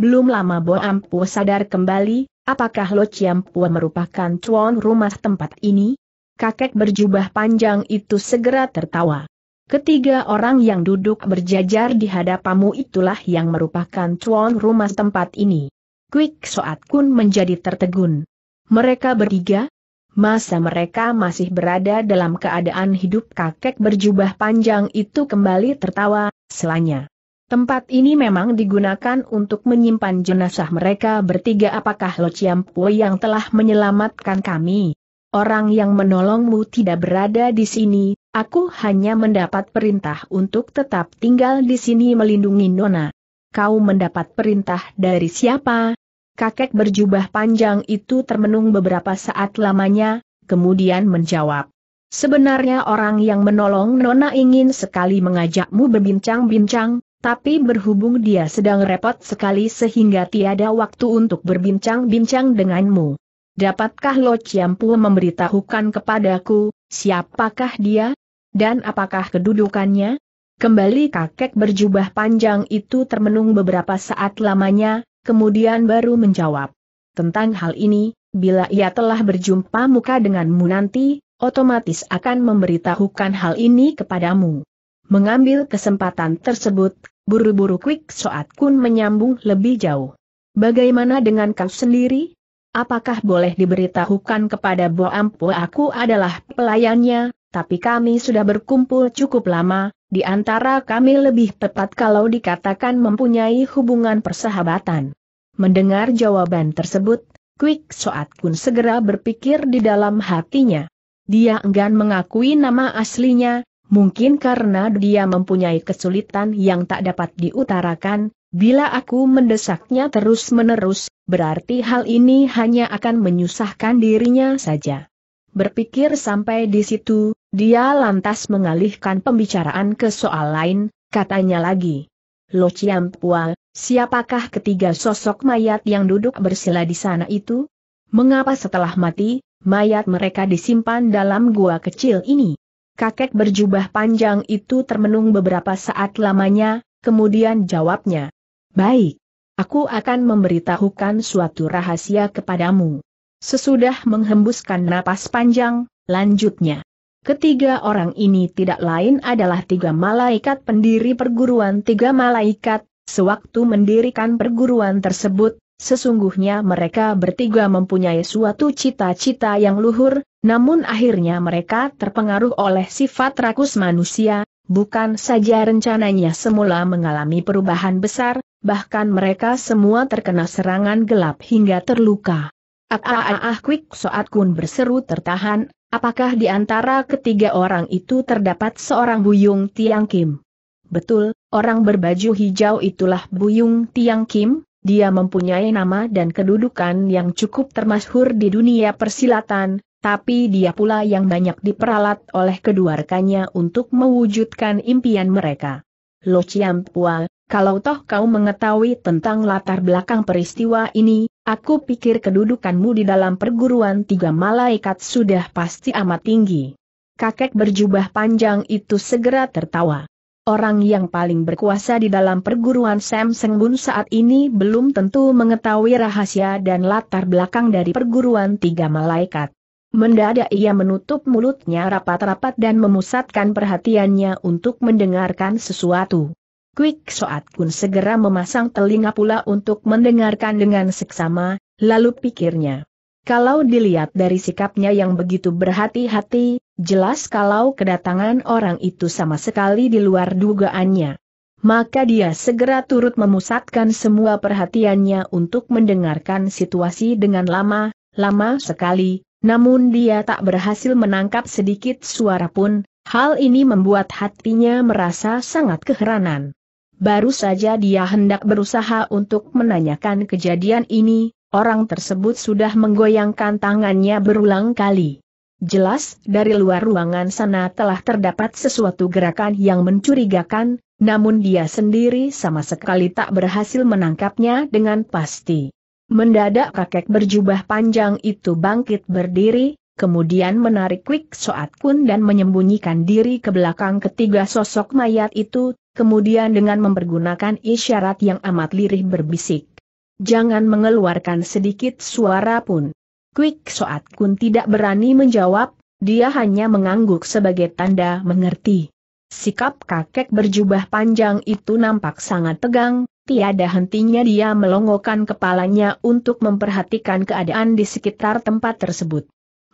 Belum lama Bo Ampu sadar kembali, apakah Lo Chiampu merupakan tuan rumah tempat ini? Kakek berjubah panjang itu segera tertawa. Ketiga orang yang duduk berjajar di hadapamu itulah yang merupakan tuan rumah tempat ini. Quick Soat Kun menjadi tertegun. Mereka bertiga? Masa mereka masih berada dalam keadaan hidup kakek berjubah panjang itu kembali tertawa, selanya. Tempat ini memang digunakan untuk menyimpan jenazah mereka bertiga apakah Lo Chiampue yang telah menyelamatkan kami? Orang yang menolongmu tidak berada di sini, Aku hanya mendapat perintah untuk tetap tinggal di sini melindungi Nona. Kau mendapat perintah dari siapa? Kakek berjubah panjang itu termenung beberapa saat lamanya, kemudian menjawab. Sebenarnya orang yang menolong Nona ingin sekali mengajakmu berbincang-bincang, tapi berhubung dia sedang repot sekali sehingga tiada waktu untuk berbincang-bincang denganmu. Dapatkah Lo Chiampu memberitahukan kepadaku, siapakah dia? Dan apakah kedudukannya? Kembali kakek berjubah panjang itu termenung beberapa saat lamanya, kemudian baru menjawab. Tentang hal ini, bila ia telah berjumpa muka denganmu nanti, otomatis akan memberitahukan hal ini kepadamu. Mengambil kesempatan tersebut, buru-buru Quick Soat Kun menyambung lebih jauh. Bagaimana dengan kau sendiri? Apakah boleh diberitahukan kepada Boampo aku adalah pelayannya, tapi kami sudah berkumpul cukup lama, di antara kami lebih tepat kalau dikatakan mempunyai hubungan persahabatan. Mendengar jawaban tersebut, Quick Soat Kun segera berpikir di dalam hatinya. Dia enggan mengakui nama aslinya, mungkin karena dia mempunyai kesulitan yang tak dapat diutarakan, bila aku mendesaknya terus-menerus, berarti hal ini hanya akan menyusahkan dirinya saja. Berpikir sampai di situ, dia lantas mengalihkan pembicaraan ke soal lain, katanya lagi. Lo Ciampual, siapakah ketiga sosok mayat yang duduk bersila di sana itu? Mengapa setelah mati, mayat mereka disimpan dalam gua kecil ini? Kakek berjubah panjang itu termenung beberapa saat lamanya, kemudian jawabnya. Baik, aku akan memberitahukan suatu rahasia kepadamu. Sesudah menghembuskan napas panjang, lanjutnya. Ketiga orang ini tidak lain adalah tiga malaikat pendiri perguruan tiga malaikat, sewaktu mendirikan perguruan tersebut, sesungguhnya mereka bertiga mempunyai suatu cita-cita yang luhur, namun akhirnya mereka terpengaruh oleh sifat rakus manusia, bukan saja rencananya semula mengalami perubahan besar, bahkan mereka semua terkena serangan gelap hingga terluka. Ah ah ah, Soat Kun berseru tertahan, apakah di antara ketiga orang itu terdapat seorang Buyung Tiang Kim? Betul, orang berbaju hijau itulah Buyung Tiang Kim, dia mempunyai nama dan kedudukan yang cukup termasyhur di dunia persilatan, tapi dia pula yang banyak diperalat oleh kedua rekannya untuk mewujudkan impian mereka. Lo Chiam Pua, kalau toh kau mengetahui tentang latar belakang peristiwa ini, aku pikir kedudukanmu di dalam perguruan tiga malaikat sudah pasti amat tinggi. Kakek berjubah panjang itu segera tertawa. Orang yang paling berkuasa di dalam perguruan Sam Bun saat ini belum tentu mengetahui rahasia dan latar belakang dari perguruan tiga malaikat. Mendadak ia menutup mulutnya rapat-rapat dan memusatkan perhatiannya untuk mendengarkan sesuatu. Quick Soat pun segera memasang telinga pula untuk mendengarkan dengan seksama, lalu pikirnya. Kalau dilihat dari sikapnya yang begitu berhati-hati, jelas kalau kedatangan orang itu sama sekali di luar dugaannya. Maka dia segera turut memusatkan semua perhatiannya untuk mendengarkan situasi dengan lama, lama sekali, namun dia tak berhasil menangkap sedikit suara pun, hal ini membuat hatinya merasa sangat keheranan. Baru saja dia hendak berusaha untuk menanyakan kejadian ini, orang tersebut sudah menggoyangkan tangannya berulang kali. Jelas, dari luar ruangan sana telah terdapat sesuatu gerakan yang mencurigakan, namun dia sendiri sama sekali tak berhasil menangkapnya dengan pasti. Mendadak kakek berjubah panjang itu bangkit berdiri, kemudian menarik Quick Soat Kun dan menyembunyikan diri ke belakang ketiga sosok mayat itu, kemudian dengan mempergunakan isyarat yang amat lirih berbisik. Jangan mengeluarkan sedikit suara pun. Quick Soat Kun tidak berani menjawab, dia hanya mengangguk sebagai tanda mengerti. Sikap kakek berjubah panjang itu nampak sangat tegang, tiada hentinya dia melongokkan kepalanya untuk memperhatikan keadaan di sekitar tempat tersebut.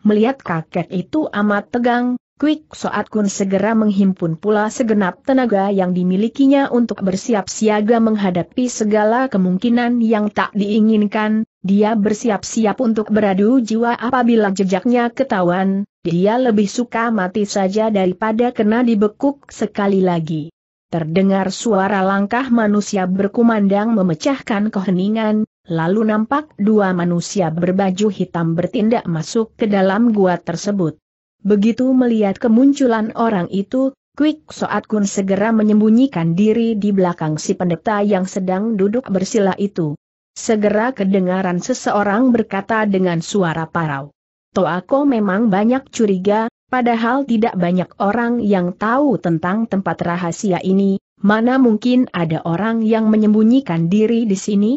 Melihat kakek itu amat tegang, Quick Soat Kun segera menghimpun pula segenap tenaga yang dimilikinya untuk bersiap siaga menghadapi segala kemungkinan yang tak diinginkan, dia bersiap-siap untuk beradu jiwa apabila jejaknya ketahuan, dia lebih suka mati saja daripada kena dibekuk sekali lagi. Terdengar suara langkah manusia berkumandang memecahkan keheningan, Lalu nampak dua manusia berbaju hitam bertindak masuk ke dalam gua tersebut. Begitu melihat kemunculan orang itu, Quick Soat Kun segera menyembunyikan diri di belakang si pendeta yang sedang duduk bersila itu. Segera kedengaran seseorang berkata dengan suara parau. Toako memang banyak curiga, padahal tidak banyak orang yang tahu tentang tempat rahasia ini, mana mungkin ada orang yang menyembunyikan diri di sini?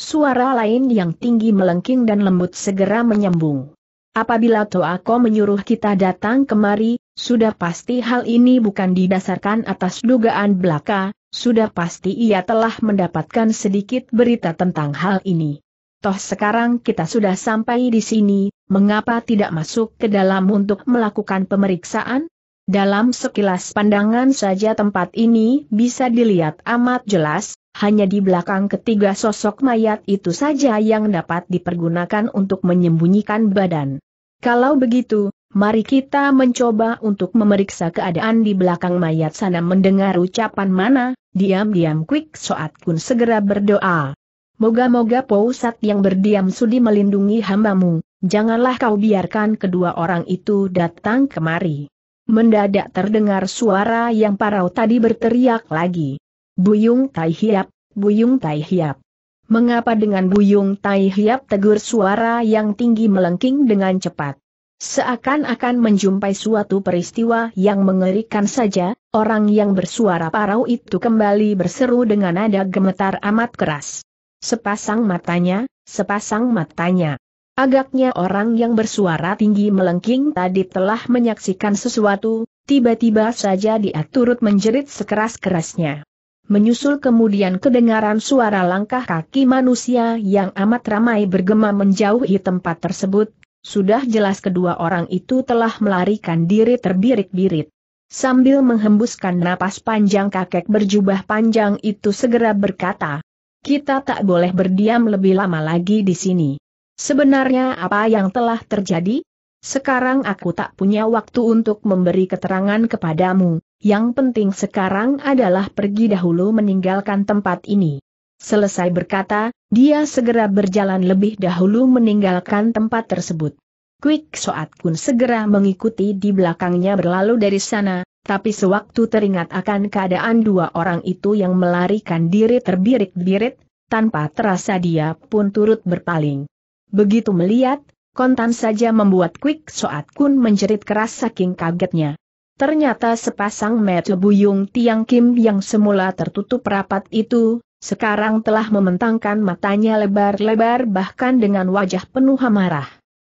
Suara lain yang tinggi melengking dan lembut segera menyembung. Apabila Toako menyuruh kita datang kemari, sudah pasti hal ini bukan didasarkan atas dugaan belaka, sudah pasti ia telah mendapatkan sedikit berita tentang hal ini. Toh sekarang kita sudah sampai di sini, mengapa tidak masuk ke dalam untuk melakukan pemeriksaan? Dalam sekilas pandangan saja tempat ini bisa dilihat amat jelas, hanya di belakang ketiga sosok mayat itu saja yang dapat dipergunakan untuk menyembunyikan badan. Kalau begitu, mari kita mencoba untuk memeriksa keadaan di belakang mayat sana mendengar ucapan mana, diam-diam Quick. Soat Kun segera berdoa. Moga-moga Pousat yang berdiam sudi melindungi hambamu, janganlah kau biarkan kedua orang itu datang kemari. Mendadak terdengar suara yang parau tadi berteriak lagi. Buyung Tai Hiap, Buyung Tai Hiap. Mengapa dengan Buyung Tai Hiap tegur suara yang tinggi melengking dengan cepat? Seakan-akan menjumpai suatu peristiwa yang mengerikan saja, orang yang bersuara parau itu kembali berseru dengan nada gemetar amat keras. Sepasang matanya, sepasang matanya. Agaknya orang yang bersuara tinggi melengking tadi telah menyaksikan sesuatu, tiba-tiba saja dia turut menjerit sekeras-kerasnya. Menyusul kemudian kedengaran suara langkah kaki manusia yang amat ramai bergema menjauhi tempat tersebut, sudah jelas kedua orang itu telah melarikan diri terbirit-birit. Sambil menghembuskan napas panjang kakek berjubah panjang itu segera berkata, kita tak boleh berdiam lebih lama lagi di sini. Sebenarnya apa yang telah terjadi? Sekarang aku tak punya waktu untuk memberi keterangan kepadamu, yang penting sekarang adalah pergi dahulu meninggalkan tempat ini. Selesai berkata, dia segera berjalan lebih dahulu meninggalkan tempat tersebut. Quick Soat pun segera mengikuti di belakangnya berlalu dari sana, tapi sewaktu teringat akan keadaan dua orang itu yang melarikan diri terbirit-birit, tanpa terasa dia pun turut berpaling. Begitu melihat, kontan saja membuat Quick Soat pun menjerit keras saking kagetnya. Ternyata sepasang mata buyung Tiang Kim yang semula tertutup rapat itu, sekarang telah mementangkan matanya lebar-lebar bahkan dengan wajah penuh amarah.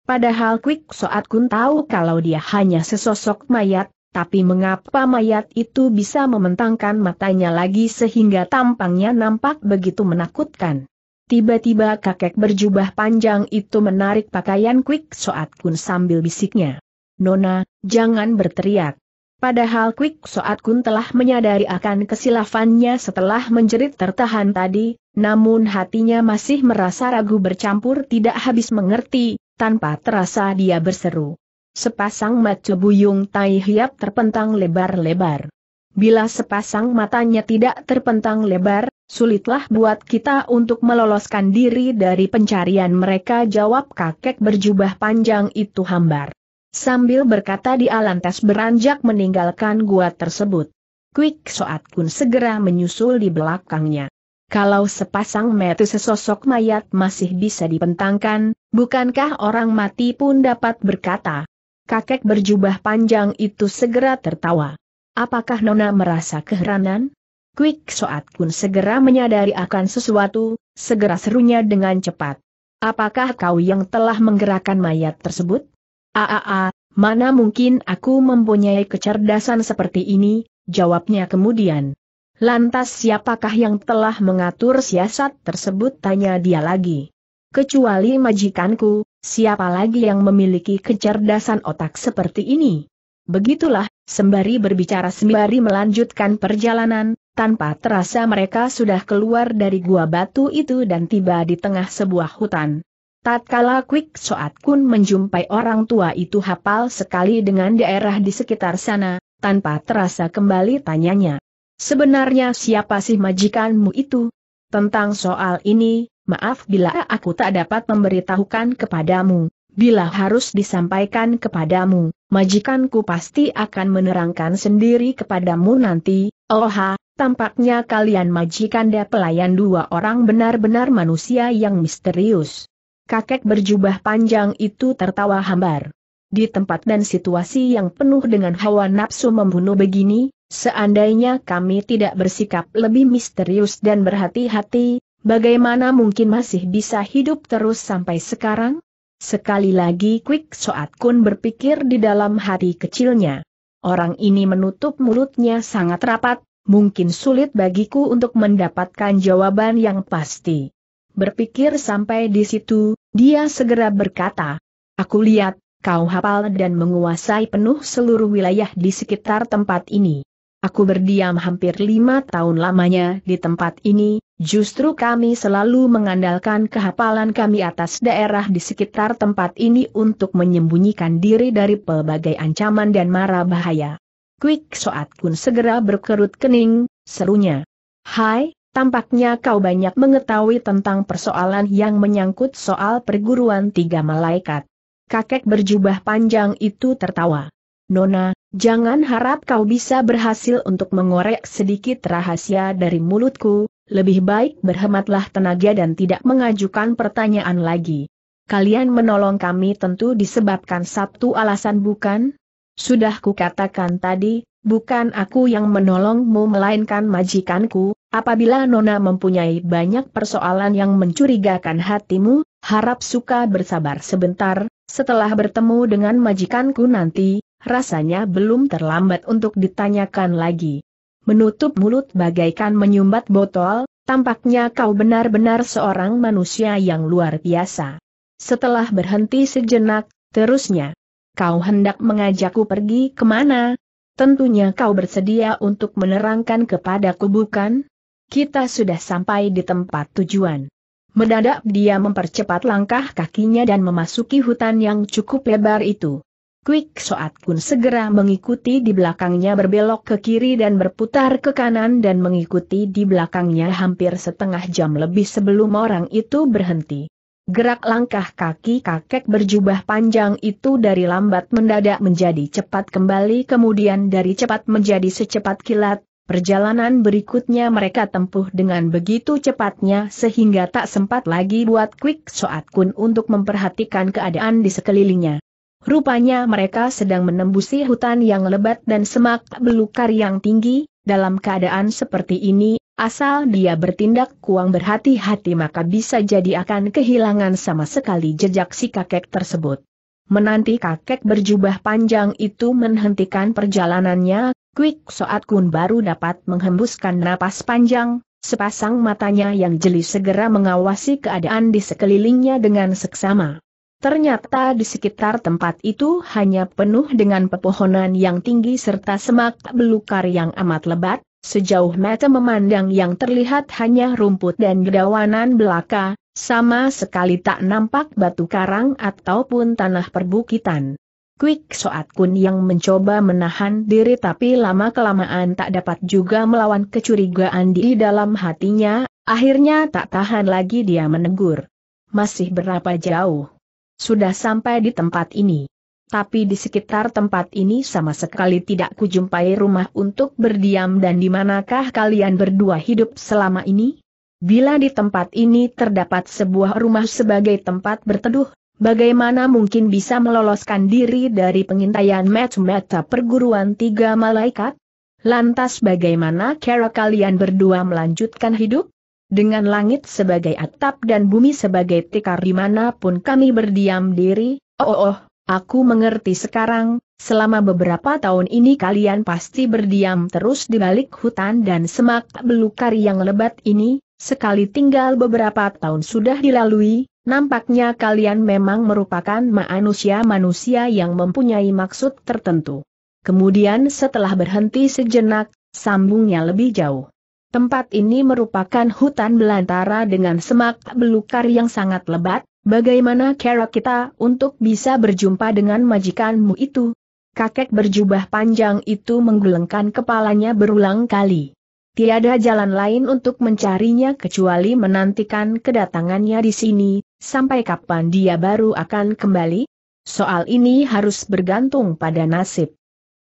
Padahal Quick Soat Kun tahu kalau dia hanya sesosok mayat, tapi mengapa mayat itu bisa mementangkan matanya lagi sehingga tampangnya nampak begitu menakutkan. Tiba-tiba kakek berjubah panjang itu menarik pakaian Quick Soat Kun sambil bisiknya. Nona, jangan berteriak. Padahal Quick Soat Kun telah menyadari akan kesilafannya setelah menjerit tertahan tadi, namun hatinya masih merasa ragu bercampur tidak habis mengerti, tanpa terasa dia berseru. Sepasang mata buyung tai hiap terpentang lebar-lebar. Bila sepasang matanya tidak terpentang lebar, sulitlah buat kita untuk meloloskan diri dari pencarian mereka jawab kakek berjubah panjang itu hambar. Sambil berkata di lantas beranjak meninggalkan gua tersebut. Quick Soat Kun segera menyusul di belakangnya. Kalau sepasang mata sesosok mayat masih bisa dipentangkan, bukankah orang mati pun dapat berkata? Kakek berjubah panjang itu segera tertawa. Apakah Nona merasa keheranan? Quick Soat Kun segera menyadari akan sesuatu, segera serunya dengan cepat. Apakah kau yang telah menggerakkan mayat tersebut? Aa, mana mungkin aku mempunyai kecerdasan seperti ini, jawabnya kemudian. Lantas siapakah yang telah mengatur siasat tersebut tanya dia lagi. Kecuali majikanku, siapa lagi yang memiliki kecerdasan otak seperti ini? Begitulah, sembari berbicara sembari melanjutkan perjalanan, tanpa terasa mereka sudah keluar dari gua batu itu dan tiba di tengah sebuah hutan. Tatkala Quick Soat Kun menjumpai orang tua itu hafal sekali dengan daerah di sekitar sana, tanpa terasa kembali tanyanya. Sebenarnya siapa sih majikanmu itu? Tentang soal ini, maaf bila aku tak dapat memberitahukan kepadamu. Bila harus disampaikan kepadamu, majikanku pasti akan menerangkan sendiri kepadamu nanti. Oha, tampaknya kalian majikan dan pelayan dua orang benar-benar manusia yang misterius kakek berjubah panjang itu tertawa hambar. Di tempat dan situasi yang penuh dengan hawa nafsu membunuh begini, seandainya kami tidak bersikap lebih misterius dan berhati-hati, bagaimana mungkin masih bisa hidup terus sampai sekarang? Sekali lagi Quick Soat Kun berpikir di dalam hati kecilnya. Orang ini menutup mulutnya sangat rapat, mungkin sulit bagiku untuk mendapatkan jawaban yang pasti. Berpikir sampai di situ, dia segera berkata, Aku lihat, kau hafal dan menguasai penuh seluruh wilayah di sekitar tempat ini. Aku berdiam hampir lima tahun lamanya di tempat ini, justru kami selalu mengandalkan kehafalan kami atas daerah di sekitar tempat ini untuk menyembunyikan diri dari pelbagai ancaman dan mara bahaya. Quick Soat Kun segera berkerut kening, serunya. Hai, Tampaknya kau banyak mengetahui tentang persoalan yang menyangkut soal perguruan tiga malaikat. Kakek berjubah panjang itu tertawa. Nona, jangan harap kau bisa berhasil untuk mengorek sedikit rahasia dari mulutku, lebih baik berhematlah tenaga dan tidak mengajukan pertanyaan lagi. Kalian menolong kami tentu disebabkan satu alasan bukan? Sudah kukatakan tadi, Bukan aku yang menolongmu melainkan majikanku, apabila Nona mempunyai banyak persoalan yang mencurigakan hatimu, harap suka bersabar sebentar, setelah bertemu dengan majikanku nanti, rasanya belum terlambat untuk ditanyakan lagi. Menutup mulut bagaikan menyumbat botol, tampaknya kau benar-benar seorang manusia yang luar biasa. Setelah berhenti sejenak, terusnya. Kau hendak mengajakku pergi kemana, Tentunya kau bersedia untuk menerangkan kepadaku bukan? Kita sudah sampai di tempat tujuan. Mendadak dia mempercepat langkah kakinya dan memasuki hutan yang cukup lebar itu. Quick Soat Kun segera mengikuti di belakangnya berbelok ke kiri dan berputar ke kanan dan mengikuti di belakangnya hampir setengah jam lebih sebelum orang itu berhenti. Gerak langkah kaki kakek berjubah panjang itu dari lambat mendadak menjadi cepat kembali kemudian dari cepat menjadi secepat kilat, perjalanan berikutnya mereka tempuh dengan begitu cepatnya sehingga tak sempat lagi buat quick soat kun untuk memperhatikan keadaan di sekelilingnya. Rupanya mereka sedang menembusi hutan yang lebat dan semak belukar yang tinggi, dalam keadaan seperti ini, Asal dia bertindak kuang berhati-hati maka bisa jadi akan kehilangan sama sekali jejak si kakek tersebut. Menanti kakek berjubah panjang itu menghentikan perjalanannya, Quick Soat Kun baru dapat menghembuskan napas panjang, sepasang matanya yang jeli segera mengawasi keadaan di sekelilingnya dengan seksama. Ternyata di sekitar tempat itu hanya penuh dengan pepohonan yang tinggi serta semak belukar yang amat lebat, Sejauh mata memandang yang terlihat hanya rumput dan gedawanan belaka, sama sekali tak nampak batu karang ataupun tanah perbukitan. Quick Soat Kun yang mencoba menahan diri tapi lama-kelamaan tak dapat juga melawan kecurigaan di dalam hatinya, akhirnya tak tahan lagi dia menegur. Masih berapa jauh? Sudah sampai di tempat ini. Tapi di sekitar tempat ini sama sekali tidak kujumpai rumah untuk berdiam dan di manakah kalian berdua hidup selama ini? Bila di tempat ini terdapat sebuah rumah sebagai tempat berteduh, bagaimana mungkin bisa meloloskan diri dari pengintaian mata-mata perguruan tiga malaikat? Lantas bagaimana cara kalian berdua melanjutkan hidup? Dengan langit sebagai atap dan bumi sebagai tikar dimanapun kami berdiam diri, oh oh, oh Aku mengerti sekarang, selama beberapa tahun ini kalian pasti berdiam terus di balik hutan dan semak belukar yang lebat ini, sekali tinggal beberapa tahun sudah dilalui, nampaknya kalian memang merupakan manusia-manusia yang mempunyai maksud tertentu. Kemudian setelah berhenti sejenak, sambungnya lebih jauh. Tempat ini merupakan hutan belantara dengan semak belukar yang sangat lebat, Bagaimana cara kita untuk bisa berjumpa dengan majikanmu itu? Kakek berjubah panjang itu menggelengkan kepalanya berulang kali. Tiada jalan lain untuk mencarinya kecuali menantikan kedatangannya di sini, sampai kapan dia baru akan kembali? Soal ini harus bergantung pada nasib.